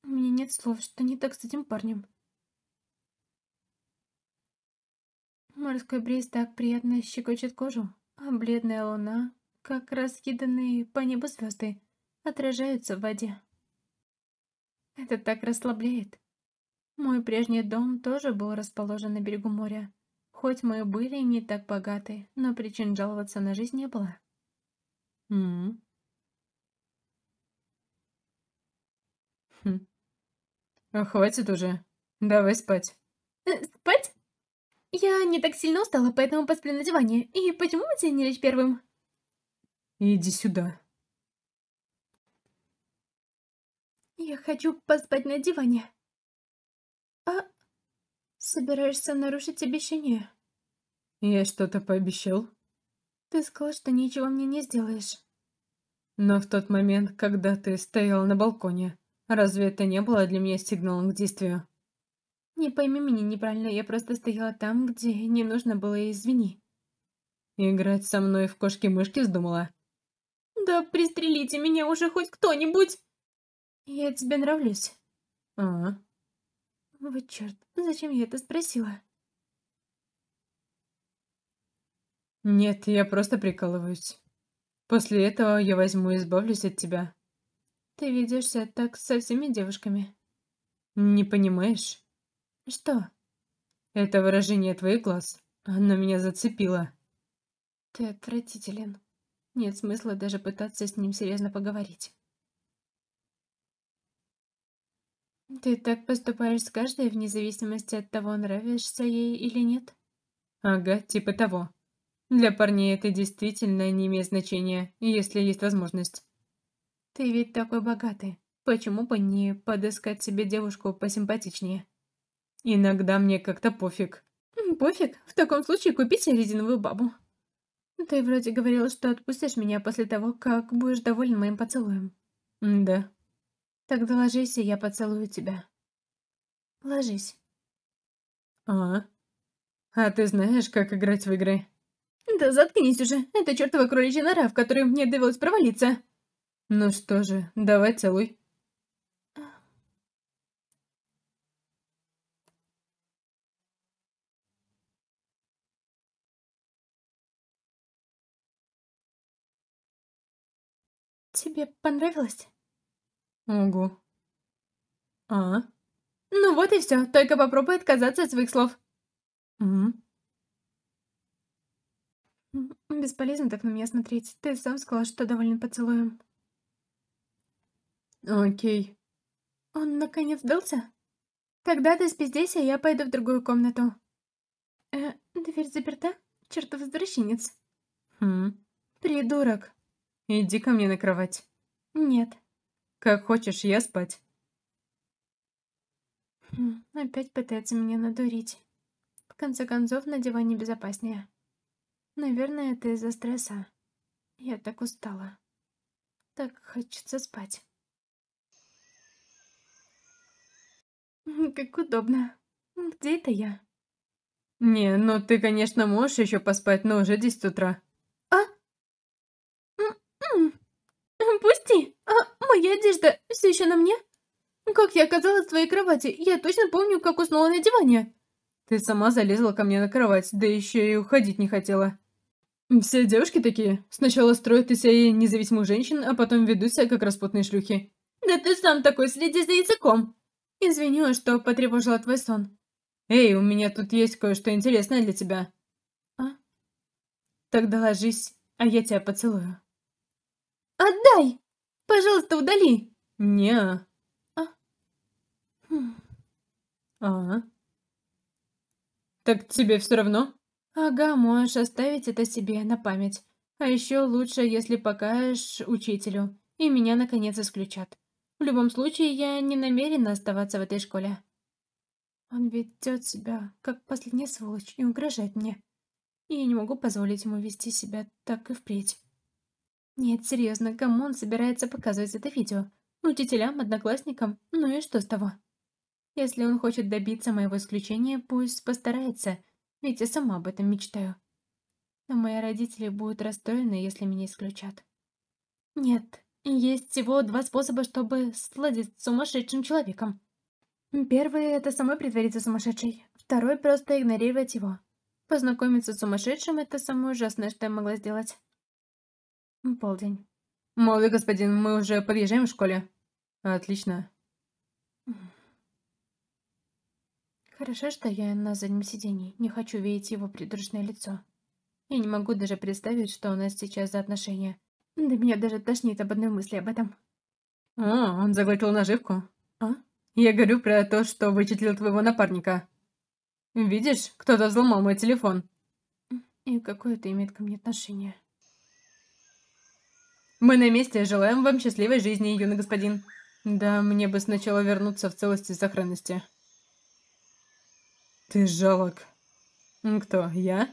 У меня нет слов, что не так с этим парнем». Морской бриз так приятно щекочет кожу, а бледная луна, как раскиданные по небу звезды, отражаются в воде. Это так расслабляет. Мой прежний дом тоже был расположен на берегу моря. Хоть мы были не так богаты, но причин жаловаться на жизнь не было. М -м. Хм. А хватит уже. Давай спать. Э, спать? Я не так сильно устала, поэтому посплю на диване. И почему бы тебе не лечь первым? Иди сюда. Я хочу поспать на диване. А собираешься нарушить обещание? Я что-то пообещал. Ты сказал, что ничего мне не сделаешь. Но в тот момент, когда ты стоял на балконе, разве это не было для меня сигналом к действию? Не пойми меня неправильно, я просто стояла там, где не нужно было, извини. Играть со мной в кошки-мышки вздумала? Да пристрелите меня уже хоть кто-нибудь! Я тебе нравлюсь? А. Вот черт, ну зачем я это спросила? Нет, я просто прикалываюсь. После этого я возьму и избавлюсь от тебя. Ты ведешься так со всеми девушками. Не понимаешь? Что? Это выражение твоих глаз. Оно меня зацепило. Ты отвратителен. Нет смысла даже пытаться с ним серьезно поговорить. Ты так поступаешь с каждой, вне зависимости от того, нравишься ей или нет? Ага, типа того. Для парней это действительно не имеет значения, если есть возможность. Ты ведь такой богатый. Почему бы не подыскать себе девушку посимпатичнее? Иногда мне как-то пофиг. Пофиг? В таком случае купите резиновую бабу. Ты вроде говорила, что отпустишь меня после того, как будешь доволен моим поцелуем. Да. Тогда ложись, и я поцелую тебя. Ложись. А? А ты знаешь, как играть в игры? Да заткнись уже, это чертова кроличья нора, в которую мне довелось провалиться. Ну что же, давай целуй. Тебе понравилось? Ого. А? Ну вот и все, только попробуй отказаться от своих слов. Угу. Бесполезно так на меня смотреть. Ты сам сказал, что доволен поцелуем. Окей. Он наконец сдался? Тогда ты спи здесь, а я пойду в другую комнату. Э, дверь заперта? Чертов извращенец. Хм. Придурок. Иди ко мне на кровать. Нет. Как хочешь, я спать. Хм, опять пытается меня надурить. В конце концов, на диване безопаснее. Наверное, это из-за стресса. Я так устала. Так хочется спать. Как удобно. Где это я? Не, ну ты, конечно, можешь еще поспать, но уже 10 утра. все еще на мне? Как я оказалась в твоей кровати? Я точно помню, как уснула на диване». «Ты сама залезла ко мне на кровать, да еще и уходить не хотела». «Все девушки такие. Сначала строят из себя независимых женщин, а потом ведут себя как распутные шлюхи». «Да ты сам такой, следи за языком!» Извиню, а что потревожила твой сон». «Эй, у меня тут есть кое-что интересное для тебя». «А?» «Тогда ложись, а я тебя поцелую». «Отдай! Пожалуйста, удали!» не -а. Хм. А. Так тебе все равно? Ага, можешь оставить это себе на память. А еще лучше, если покажешь учителю, и меня наконец исключат. В любом случае, я не намерена оставаться в этой школе. Он ведет себя как последняя сволочь и угрожает мне. И я не могу позволить ему вести себя так и впредь. Нет, серьезно, кому он собирается показывать это видео? Учителям, одноклассникам, ну и что с того? Если он хочет добиться моего исключения, пусть постарается, ведь я сама об этом мечтаю. Но мои родители будут расстроены, если меня исключат. Нет, есть всего два способа, чтобы сладить с сумасшедшим человеком. Первый — это самой притвориться сумасшедшей. Второй — просто игнорировать его. Познакомиться с сумасшедшим — это самое ужасное, что я могла сделать. Полдень. Молодой господин, мы уже подъезжаем в школе. Отлично. Хорошо, что я на заднем сиденье. Не хочу видеть его придурочное лицо. Я не могу даже представить, что у нас сейчас за отношения. Да меня даже тошнит об одной мысли об этом. О, а, он заглотил наживку. А? Я говорю про то, что вычислил твоего напарника. Видишь, кто-то взломал мой телефон. И какое это имеет ко мне отношение? Мы на месте, и желаем вам счастливой жизни, юный господин. Да, мне бы сначала вернуться в целости и сохранности. Ты жалок. Кто, я?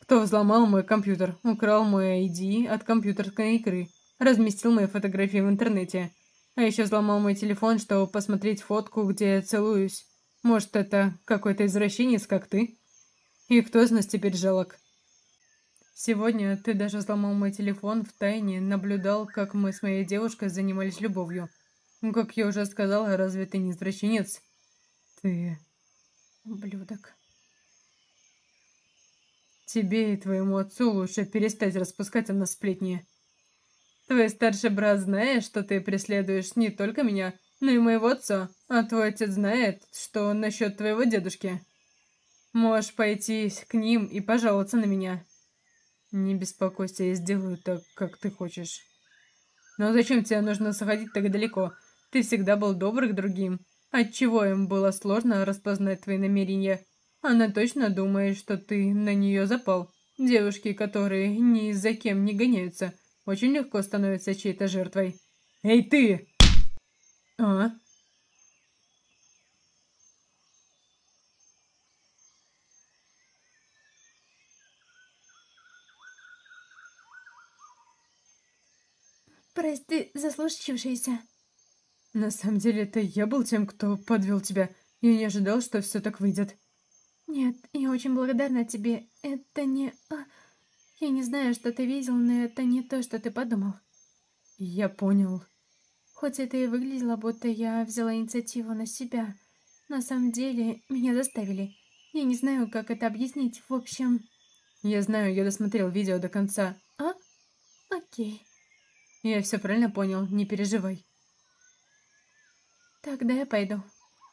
Кто взломал мой компьютер, украл мой ID от компьютерной игры, разместил мои фотографии в интернете, а еще взломал мой телефон, чтобы посмотреть фотку, где я целуюсь. Может, это какой-то извращенец, как ты? И кто из нас теперь жалок? Сегодня ты даже сломал мой телефон в тайне, наблюдал, как мы с моей девушкой занимались любовью. Ну Как я уже сказала, разве ты не извращенец? Ты... ублюдок. Тебе и твоему отцу лучше перестать распускать о нас сплетни. Твой старший брат знает, что ты преследуешь не только меня, но и моего отца, а твой отец знает, что насчет твоего дедушки. Можешь пойти к ним и пожаловаться на меня. Не беспокойся, я сделаю так, как ты хочешь. Но «Ну а зачем тебе нужно заходить так далеко? Ты всегда был добр к другим. Отчего им было сложно распознать твои намерения? Она точно думает, что ты на нее запал. Девушки, которые ни за кем не гоняются, очень легко становятся чьей-то жертвой. «Эй, ты!» «А?» Казалось, ты заслужившийся. На самом деле, это я был тем, кто подвел тебя. Я не ожидал, что все так выйдет. Нет, я очень благодарна тебе. Это не... А, я не знаю, что ты видел, но это не то, что ты подумал. Я понял. Хоть это и выглядело, будто я взяла инициативу на себя. На самом деле, меня заставили. Я не знаю, как это объяснить. В общем... Я знаю, я досмотрел видео до конца. А? Окей. Я все правильно понял, не переживай. Тогда я пойду.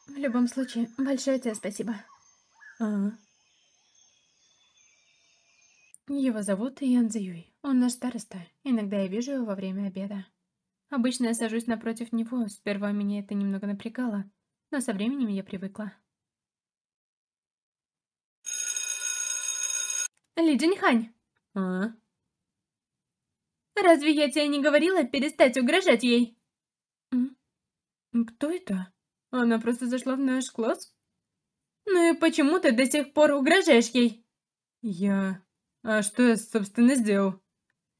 В любом случае, большое тебе спасибо. А, -а, а. Его зовут Ян Цзюй. Он наш староста. Иногда я вижу его во время обеда. Обычно я сажусь напротив него. Сперва меня это немного напрягало, но со временем я привыкла. Ли Джинхань! А? Разве я тебе не говорила перестать угрожать ей? Кто это? Она просто зашла в наш класс? Ну и почему ты до сих пор угрожаешь ей? Я... А что я, собственно, сделал?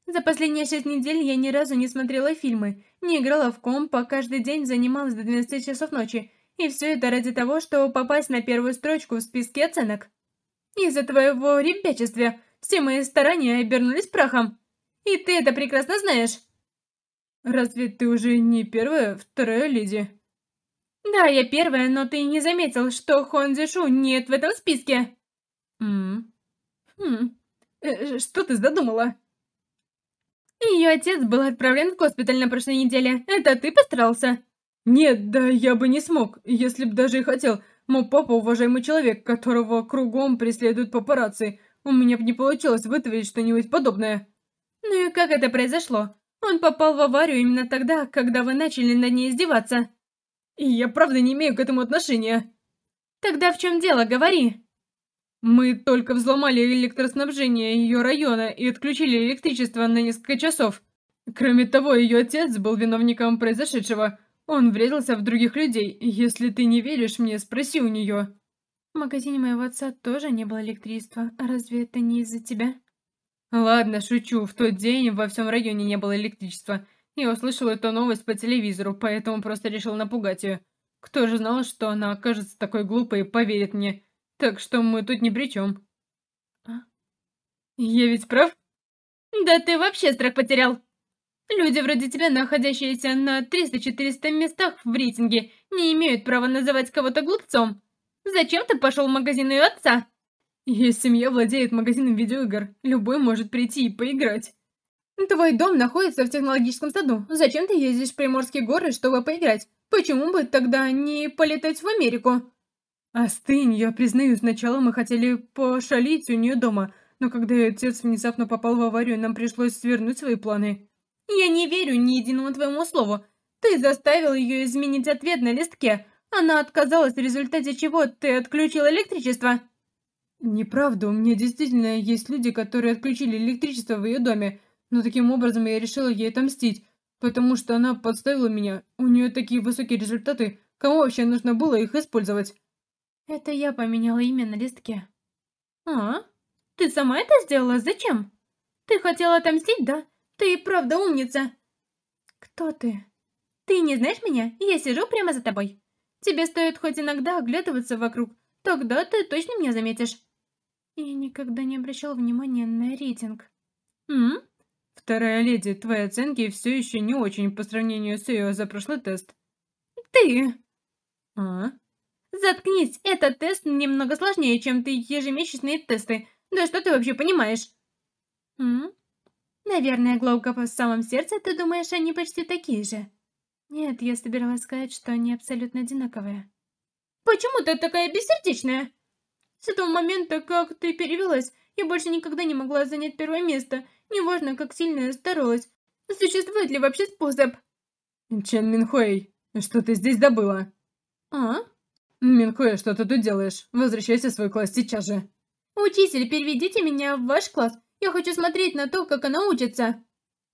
За последние шесть недель я ни разу не смотрела фильмы, не играла в комп, а каждый день занималась до 12 часов ночи. И все это ради того, чтобы попасть на первую строчку в списке оценок. Из-за твоего ребячества все мои старания обернулись прахом. И ты это прекрасно знаешь. Разве ты уже не первая, вторая леди? Да, я первая, но ты не заметил, что Хонзишу нет в этом списке. Ммм. Хм. Э, э, что ты задумала? Ее отец был отправлен в госпиталь на прошлой неделе. Это ты постарался? Нет, да я бы не смог, если бы даже и хотел. Мой папа уважаемый человек, которого кругом преследуют папарацци. У меня бы не получилось вытворить что-нибудь подобное. Ну и как это произошло? Он попал в аварию именно тогда, когда вы начали над ней издеваться. И я правда не имею к этому отношения. Тогда в чем дело, говори. Мы только взломали электроснабжение ее района и отключили электричество на несколько часов. Кроме того, ее отец был виновником произошедшего. Он врезался в других людей. Если ты не веришь мне, спроси у нее. В магазине моего отца тоже не было электричества. А разве это не из-за тебя? Ладно, шучу. В тот день во всем районе не было электричества. Я услышал эту новость по телевизору, поэтому просто решил напугать ее. Кто же знал, что она окажется такой глупой и поверит мне. Так что мы тут ни при чем. А? Я ведь прав? Да ты вообще страх потерял. Люди вроде тебя, находящиеся на 300-400 местах в рейтинге, не имеют права называть кого-то глупцом. Зачем ты пошел в магазин ее отца? Если семья владеет магазином видеоигр, любой может прийти и поиграть. Твой дом находится в технологическом саду. Зачем ты ездишь в Приморские горы, чтобы поиграть? Почему бы тогда не полетать в Америку? Остынь, я признаю, сначала мы хотели пошалить у нее дома, но когда ее отец внезапно попал в аварию, нам пришлось свернуть свои планы. Я не верю ни единому твоему слову. Ты заставил ее изменить ответ на листке. Она отказалась, в результате чего ты отключил электричество. Неправда, у меня действительно есть люди, которые отключили электричество в ее доме, но таким образом я решила ей отомстить, потому что она подставила меня. У нее такие высокие результаты, кому вообще нужно было их использовать? Это я поменяла имя на листке. А? Ты сама это сделала? Зачем? Ты хотела отомстить, да? Ты и правда умница. Кто ты? Ты не знаешь меня? Я сижу прямо за тобой. Тебе стоит хоть иногда оглядываться вокруг, тогда ты точно меня заметишь и никогда не обращал внимания на рейтинг. «М? Вторая леди, твои оценки все еще не очень по сравнению с ее за прошлый тест». «Ты!» «А?» «Заткнись, этот тест немного сложнее, чем ты ежемесячные тесты. Да что ты вообще понимаешь?» «М? Наверное, глубоко в самом сердце ты думаешь, они почти такие же». «Нет, я собиралась сказать, что они абсолютно одинаковые». «Почему ты такая бессердечная?» С этого момента, как ты перевелась, я больше никогда не могла занять первое место, неважно, как сильно я старалась. Существует ли вообще способ? Чен Минхуэй, что ты здесь добыла? А? Минхуэй, что ты тут делаешь? Возвращайся в свой класс сейчас же. Учитель, переведите меня в ваш класс. Я хочу смотреть на то, как она учится.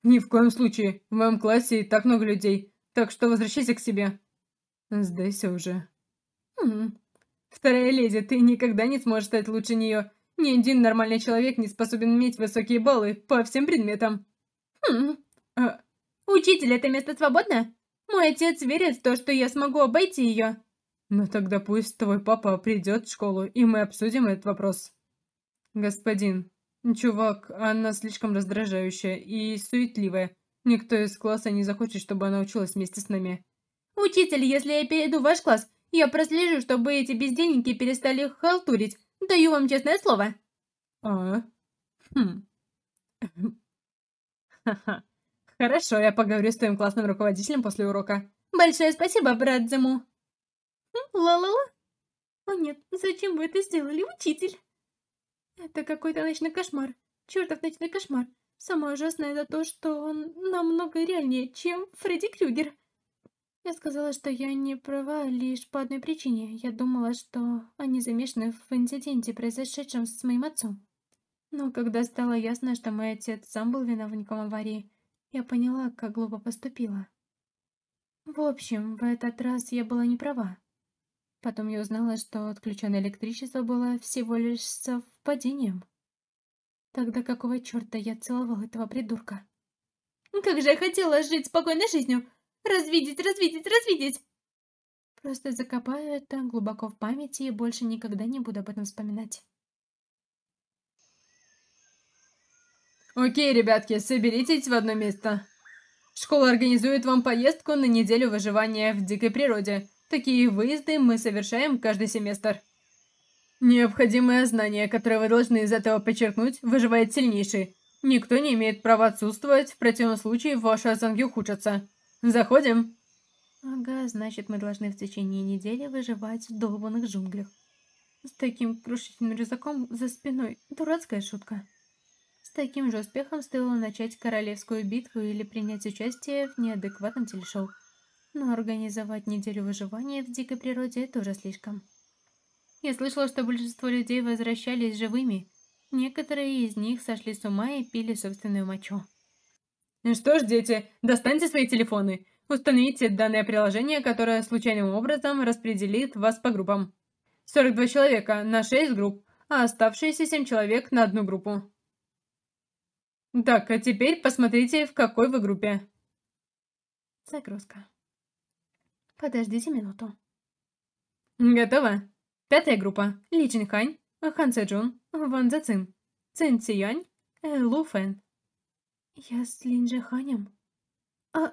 Ни в коем случае. В моем классе и так много людей. Так что возвращайся к себе. Сдайся уже. Хм. Вторая леди, ты никогда не сможешь стать лучше нее. Ни один нормальный человек не способен иметь высокие баллы по всем предметам. Хм. А... Учитель, это место свободно? Мой отец верит в то, что я смогу обойти ее. Но ну тогда пусть твой папа придет в школу, и мы обсудим этот вопрос. Господин, чувак, она слишком раздражающая и суетливая. Никто из класса не захочет, чтобы она училась вместе с нами. Учитель, если я перейду в ваш класс, я прослежу, чтобы эти бездельники перестали халтурить. Даю вам честное слово. А? Хм. Ха-ха. Хорошо, я поговорю с твоим классным руководителем после урока. Большое спасибо, брат Дзему. Хм, ла-ла-ла. О нет, зачем вы это сделали, учитель? Это какой-то ночной кошмар. Чертов ночной кошмар. Самое ужасное это то, что он намного реальнее, чем Фредди Крюгер. Я сказала, что я не права лишь по одной причине. Я думала, что они замешаны в инциденте, произошедшем с моим отцом. Но когда стало ясно, что мой отец сам был виновником аварии, я поняла, как глупо поступила. В общем, в этот раз я была не права. Потом я узнала, что отключенное электричество было всего лишь совпадением. Тогда какого черта я целовала этого придурка? Ну как же я хотела жить спокойной жизнью! Развидеть, развидеть, развидеть!» Просто закопаю это глубоко в памяти и больше никогда не буду об этом вспоминать. Окей, ребятки, соберитесь в одно место. Школа организует вам поездку на неделю выживания в дикой природе. Такие выезды мы совершаем каждый семестр. Необходимое знание, которое вы должны из этого подчеркнуть, выживает сильнейший. Никто не имеет права отсутствовать, в противном случае ваши оценки ухудшатся. Заходим?» «Ага, значит, мы должны в течение недели выживать в долбанных джунглях. С таким крошечным рюкзаком за спиной. Дурацкая шутка». С таким же успехом стоило начать королевскую битву или принять участие в неадекватном телешоу. Но организовать неделю выживания в дикой природе тоже слишком. Я слышала, что большинство людей возвращались живыми. Некоторые из них сошли с ума и пили собственную мочу. Ну что ж, дети, достаньте свои телефоны. Установите данное приложение, которое случайным образом распределит вас по группам. 42 человека на 6 групп, а оставшиеся 7 человек на одну группу. Так, а теперь посмотрите, в какой вы группе. Загрузка. Подождите минуту. Готово. Пятая группа. Ли Чин Хан Цзэджун, Ван Цзэцин, Цин Цзиянь, Лу Фэн. Я с Линджиханем? А...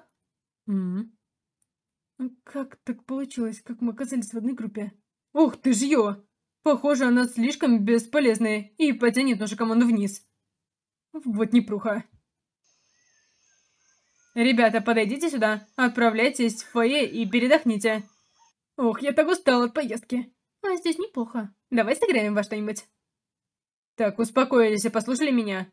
М -м. Как так получилось, как мы оказались в одной группе? Ух ты ж ё! Похоже, она слишком бесполезная и потянет нашу команду вниз. Вот непруха. Ребята, подойдите сюда, отправляйтесь в фойе и передохните. Ох, я так устала от поездки. А здесь неплохо. Давай сыграем во что-нибудь. Так, успокоились и послушали меня.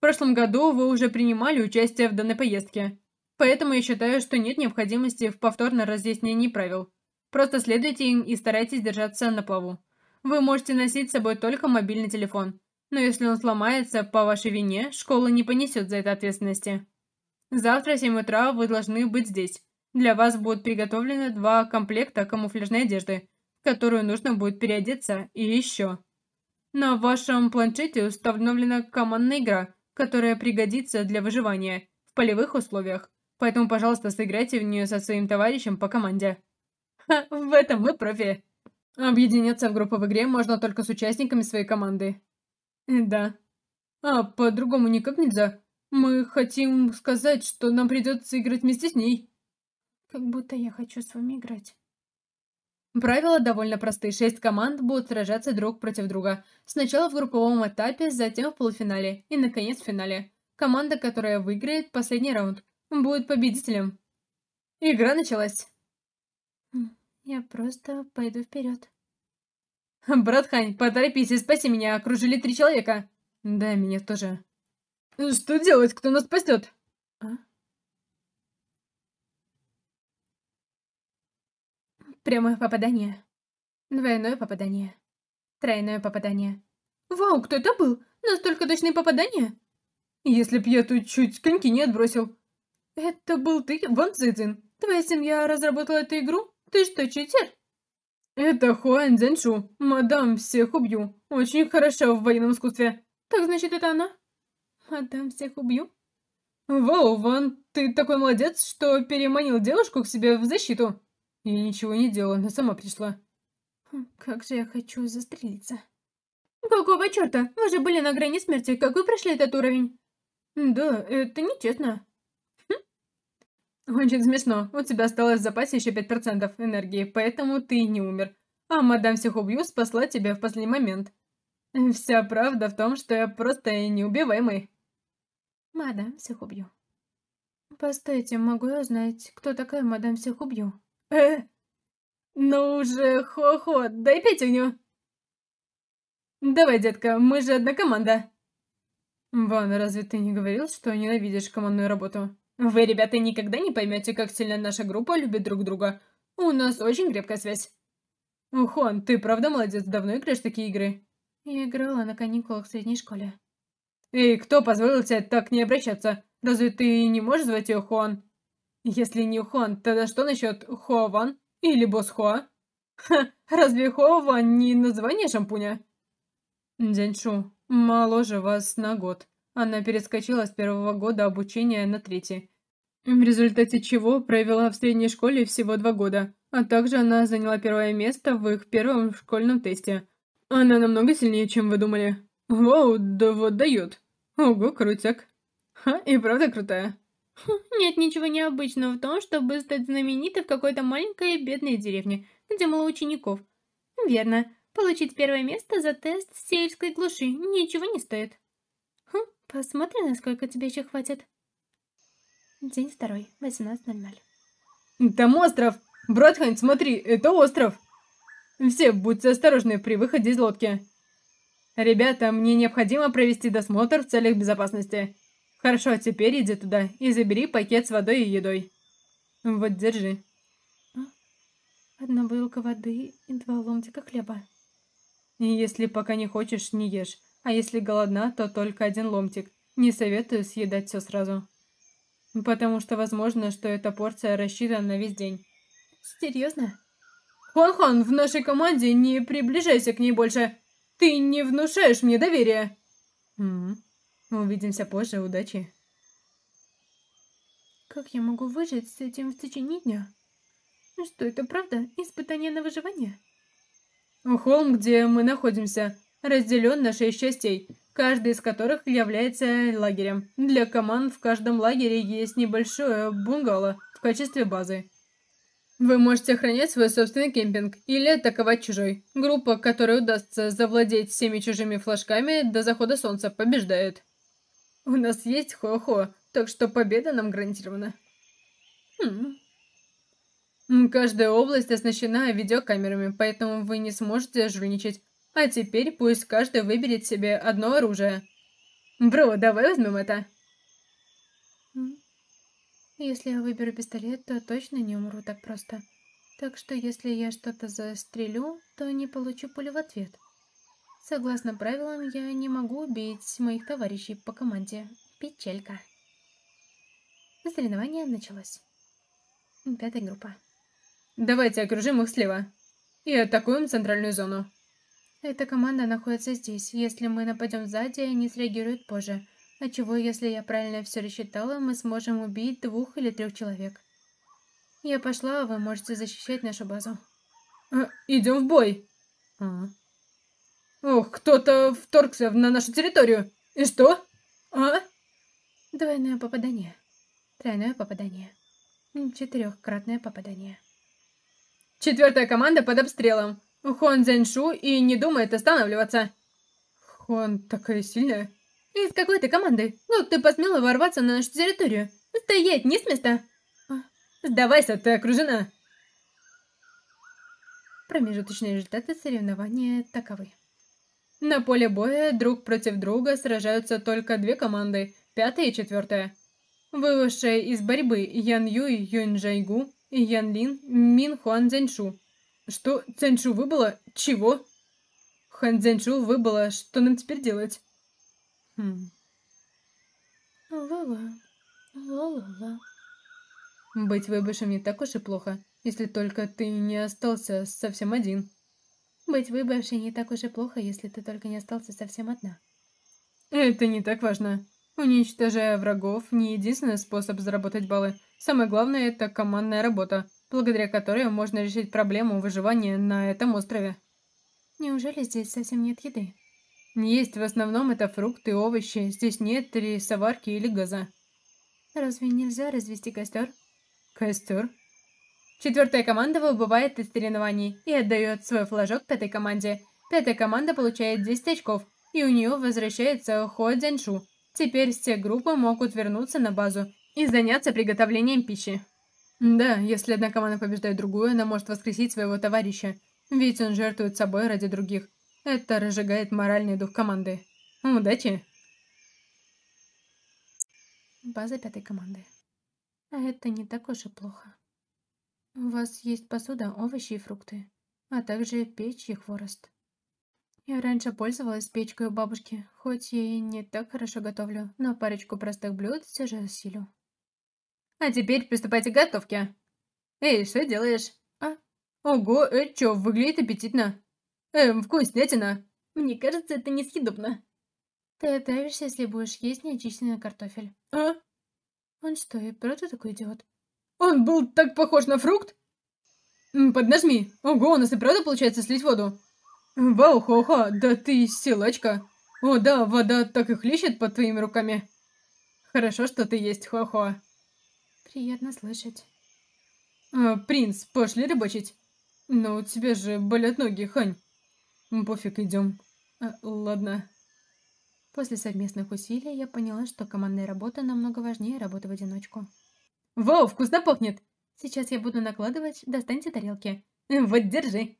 В прошлом году вы уже принимали участие в данной поездке, поэтому я считаю, что нет необходимости в повторном разъяснении правил. Просто следуйте им и старайтесь держаться на плаву. Вы можете носить с собой только мобильный телефон, но если он сломается по вашей вине, школа не понесет за это ответственности. Завтра в 7 утра вы должны быть здесь. Для вас будут приготовлены два комплекта камуфляжной одежды, в которую нужно будет переодеться, и еще. На вашем планшете установлена командная игра – которая пригодится для выживания в полевых условиях. Поэтому, пожалуйста, сыграйте в нее со своим товарищем по команде. Ха, в этом мы профи. Объединяться в группу в игре можно только с участниками своей команды. Да. А по-другому никак нельзя. Мы хотим сказать, что нам придется играть вместе с ней. Как будто я хочу с вами играть. Правила довольно просты. Шесть команд будут сражаться друг против друга. Сначала в групповом этапе, затем в полуфинале и, наконец, в финале. Команда, которая выиграет последний раунд, будет победителем. Игра началась. Хм, я просто пойду вперед. Брат Хань, поторопись и спаси меня, окружили три человека. Да, меня тоже. Что делать, кто нас спасет? Прямое попадание. Двойное попадание. Тройное попадание. Вау, кто это был? Настолько точные попадания? Если б я тут чуть коньки не отбросил. Это был ты, Ван Цзэцзин. Твоя семья разработала эту игру? Ты что, читер? Это Хуан Цзэншу. Мадам, всех убью. Очень хорошо в военном искусстве. Так значит, это она? Мадам, всех убью? Вау, Ван, ты такой молодец, что переманил девушку к себе в защиту. Я ничего не делала, она сама пришла. Хм, как же я хочу застрелиться. Какого черта? Вы же были на грани смерти, как вы прошли этот уровень? Да, это нечестно. Хм. Очень смешно. У тебя осталось в запасе еще 5% энергии, поэтому ты не умер. А мадам всех убью спасла тебя в последний момент. Вся правда в том, что я просто неубиваемый. Мадам всех убью. Постойте, могу я узнать, кто такая мадам всех убью? «Э, ну уже, хо-хо, дай пятюню!» «Давай, детка, мы же одна команда!» «Ван, разве ты не говорил, что ненавидишь командную работу?» «Вы, ребята, никогда не поймете, как сильно наша группа любит друг друга. У нас очень крепкая связь». «Ухон, ты правда молодец, давно играешь такие игры?» «Я играла на каникулах в средней школе». «Эй, кто позволил тебе так не обращаться? Разве ты не можешь звать ее Хуан?» Если не Хон, тогда что насчет Хован или Босхо? Ха, разве Хован не название шампуня? Дяньшу, моложе вас на год. Она перескочила с первого года обучения на третий, в результате чего провела в средней школе всего два года, а также она заняла первое место в их первом школьном тесте. Она намного сильнее, чем вы думали. Вау, да вот дает. Ого, крутяк. Ха, и правда крутая. Хм, нет ничего необычного в том, чтобы стать знаменитой в какой-то маленькой бедной деревне, где мало учеников. Верно. Получить первое место за тест в сельской глуши ничего не стоит. Хм, посмотри, насколько тебе еще хватит. День второй, 18.00. Там остров! Братхань, смотри, это остров! Все, будьте осторожны при выходе из лодки. Ребята, мне необходимо провести досмотр в целях безопасности. Хорошо, а теперь иди туда и забери пакет с водой и едой. Вот, держи. А? Одна вылка воды и два ломтика хлеба. И если пока не хочешь, не ешь. А если голодна, то только один ломтик. Не советую съедать все сразу. Потому что возможно, что эта порция рассчитана на весь день. Серьезно? Хон-хон, в нашей команде не приближайся к ней больше. Ты не внушаешь мне доверия. Угу. Мы увидимся позже, удачи. Как я могу выжить с этим в течение дня? Что это правда? Испытание на выживание? Холм, где мы находимся, разделен на шесть частей, каждая из которых является лагерем. Для команд в каждом лагере есть небольшое бунгало в качестве базы. Вы можете охранять свой собственный кемпинг или атаковать чужой. Группа, которой удастся завладеть всеми чужими флажками до захода солнца, побеждает. У нас есть хо-хо, так что победа нам гарантирована. Хм. Каждая область оснащена видеокамерами, поэтому вы не сможете жульничать. А теперь пусть каждый выберет себе одно оружие. Бро, давай возьмем это. Если я выберу пистолет, то точно не умру так просто. Так что если я что-то застрелю, то не получу пулю в ответ. Согласно правилам, я не могу убить моих товарищей по команде. Печелька. Соревнование началось. Пятая группа. Давайте окружим их слева. И атакуем центральную зону. Эта команда находится здесь. Если мы нападем сзади, они среагируют позже. А чего, если я правильно все рассчитала, мы сможем убить двух или трех человек. Я пошла, а вы можете защищать нашу базу. А, э, идем в бой! А. Ох, кто-то вторгся на нашу территорию. И что? А? Двойное попадание. Тройное попадание. Четырехкратное попадание. Четвертая команда под обстрелом. Хон Зяньшу и не думает останавливаться. Хон такая сильная. Из какой ты команды? Ну, ты посмела ворваться на нашу территорию. Стоять не с места. А, сдавайся, ты окружена. Промежуточные результаты соревнования таковы. На поле боя друг против друга сражаются только две команды, пятая и четвертая. Вывывшие из борьбы Ян Юй Юнь Джайгу, Ян Лин Мин Хуан Цзяньшу. Что? Цзяньшу выбыло? Чего? Хан Цзяньшу выбыло. Что нам теперь делать? Хм. Ла-ла. Ла-ла-ла. Быть выбывшим не так уж и плохо, если только ты не остался совсем один. Быть выбывшей не так уж и плохо, если ты только не остался совсем одна. Это не так важно. Уничтожая врагов, не единственный способ заработать баллы. Самое главное — это командная работа, благодаря которой можно решить проблему выживания на этом острове. Неужели здесь совсем нет еды? Есть в основном это фрукты, и овощи. Здесь нет рисоварки или газа. Разве нельзя развести костер? Костер? Четвертая команда выбывает из соревнований и отдает свой флажок пятой команде. Пятая команда получает 10 очков, и у нее возвращается Хо Дзяншу. Теперь все группы могут вернуться на базу и заняться приготовлением пищи. Да, если одна команда побеждает другую, она может воскресить своего товарища, ведь он жертвует собой ради других. Это разжигает моральный дух команды. Удачи! База пятой команды. А это не так уж и плохо. У вас есть посуда, овощи и фрукты, а также печь и хворост. Я раньше пользовалась печкой у бабушки, хоть я и не так хорошо готовлю, но парочку простых блюд все же осилю. А теперь приступайте к готовке. Эй, что делаешь? А? Ого, это что, выглядит аппетитно. Эм, вкуснятина. Мне кажется, это несъедобно. Ты отравишься, если будешь есть неочищенный картофель. А? Он что, и правда такой идиот? Он был так похож на фрукт. Поднажми. Ого, у нас и правда получается слить воду. Вау, хо-хо, да ты силачка. О, да, вода так и хлещет под твоими руками. Хорошо, что ты есть, хо-хо. Приятно слышать. А, принц, пошли рыбачить. Но у тебя же болят ноги, Хань. Ну, пофиг, идем. А, ладно. После совместных усилий я поняла, что командная работа намного важнее работы в одиночку. Вау, вкусно пахнет! Сейчас я буду накладывать, достаньте тарелки. Вот, держи.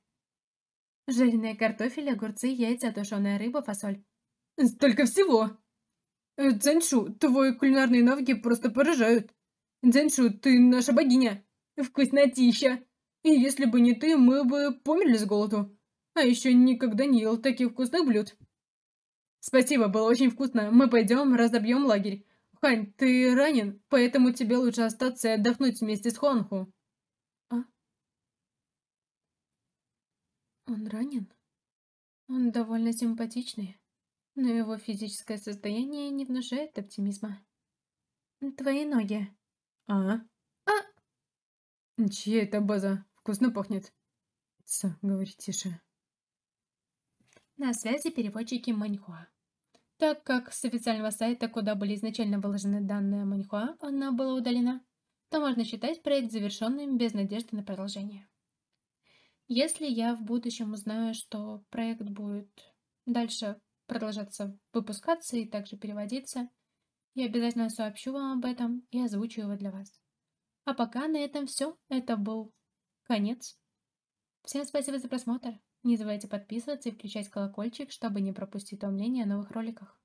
Жареные картофель, огурцы, яйца, тушеная рыба, фасоль. Столько всего! Э, Дзяньшу, твои кулинарные навыки просто поражают. Дзяньшу, ты наша богиня. Вкуснотища. И если бы не ты, мы бы померли с голоду. А еще никогда не ел таких вкусных блюд. Спасибо, было очень вкусно. Мы пойдем разобьем лагерь. Хань, ты ранен, поэтому тебе лучше остаться и отдохнуть вместе с Хонху. А? Он ранен? Он довольно симпатичный, но его физическое состояние не внушает оптимизма. Твои ноги. А? А? Чья это база? Вкусно пахнет. Ца, говори тише. На связи переводчики Маньхуа. Так как с официального сайта, куда были изначально выложены данные Маньхуа, она была удалена, то можно считать проект завершенным без надежды на продолжение. Если я в будущем узнаю, что проект будет дальше продолжаться выпускаться и также переводиться, я обязательно сообщу вам об этом и озвучу его для вас. А пока на этом все. Это был конец. Всем спасибо за просмотр. Не забывайте подписываться и включать колокольчик, чтобы не пропустить уведомления о новых роликах.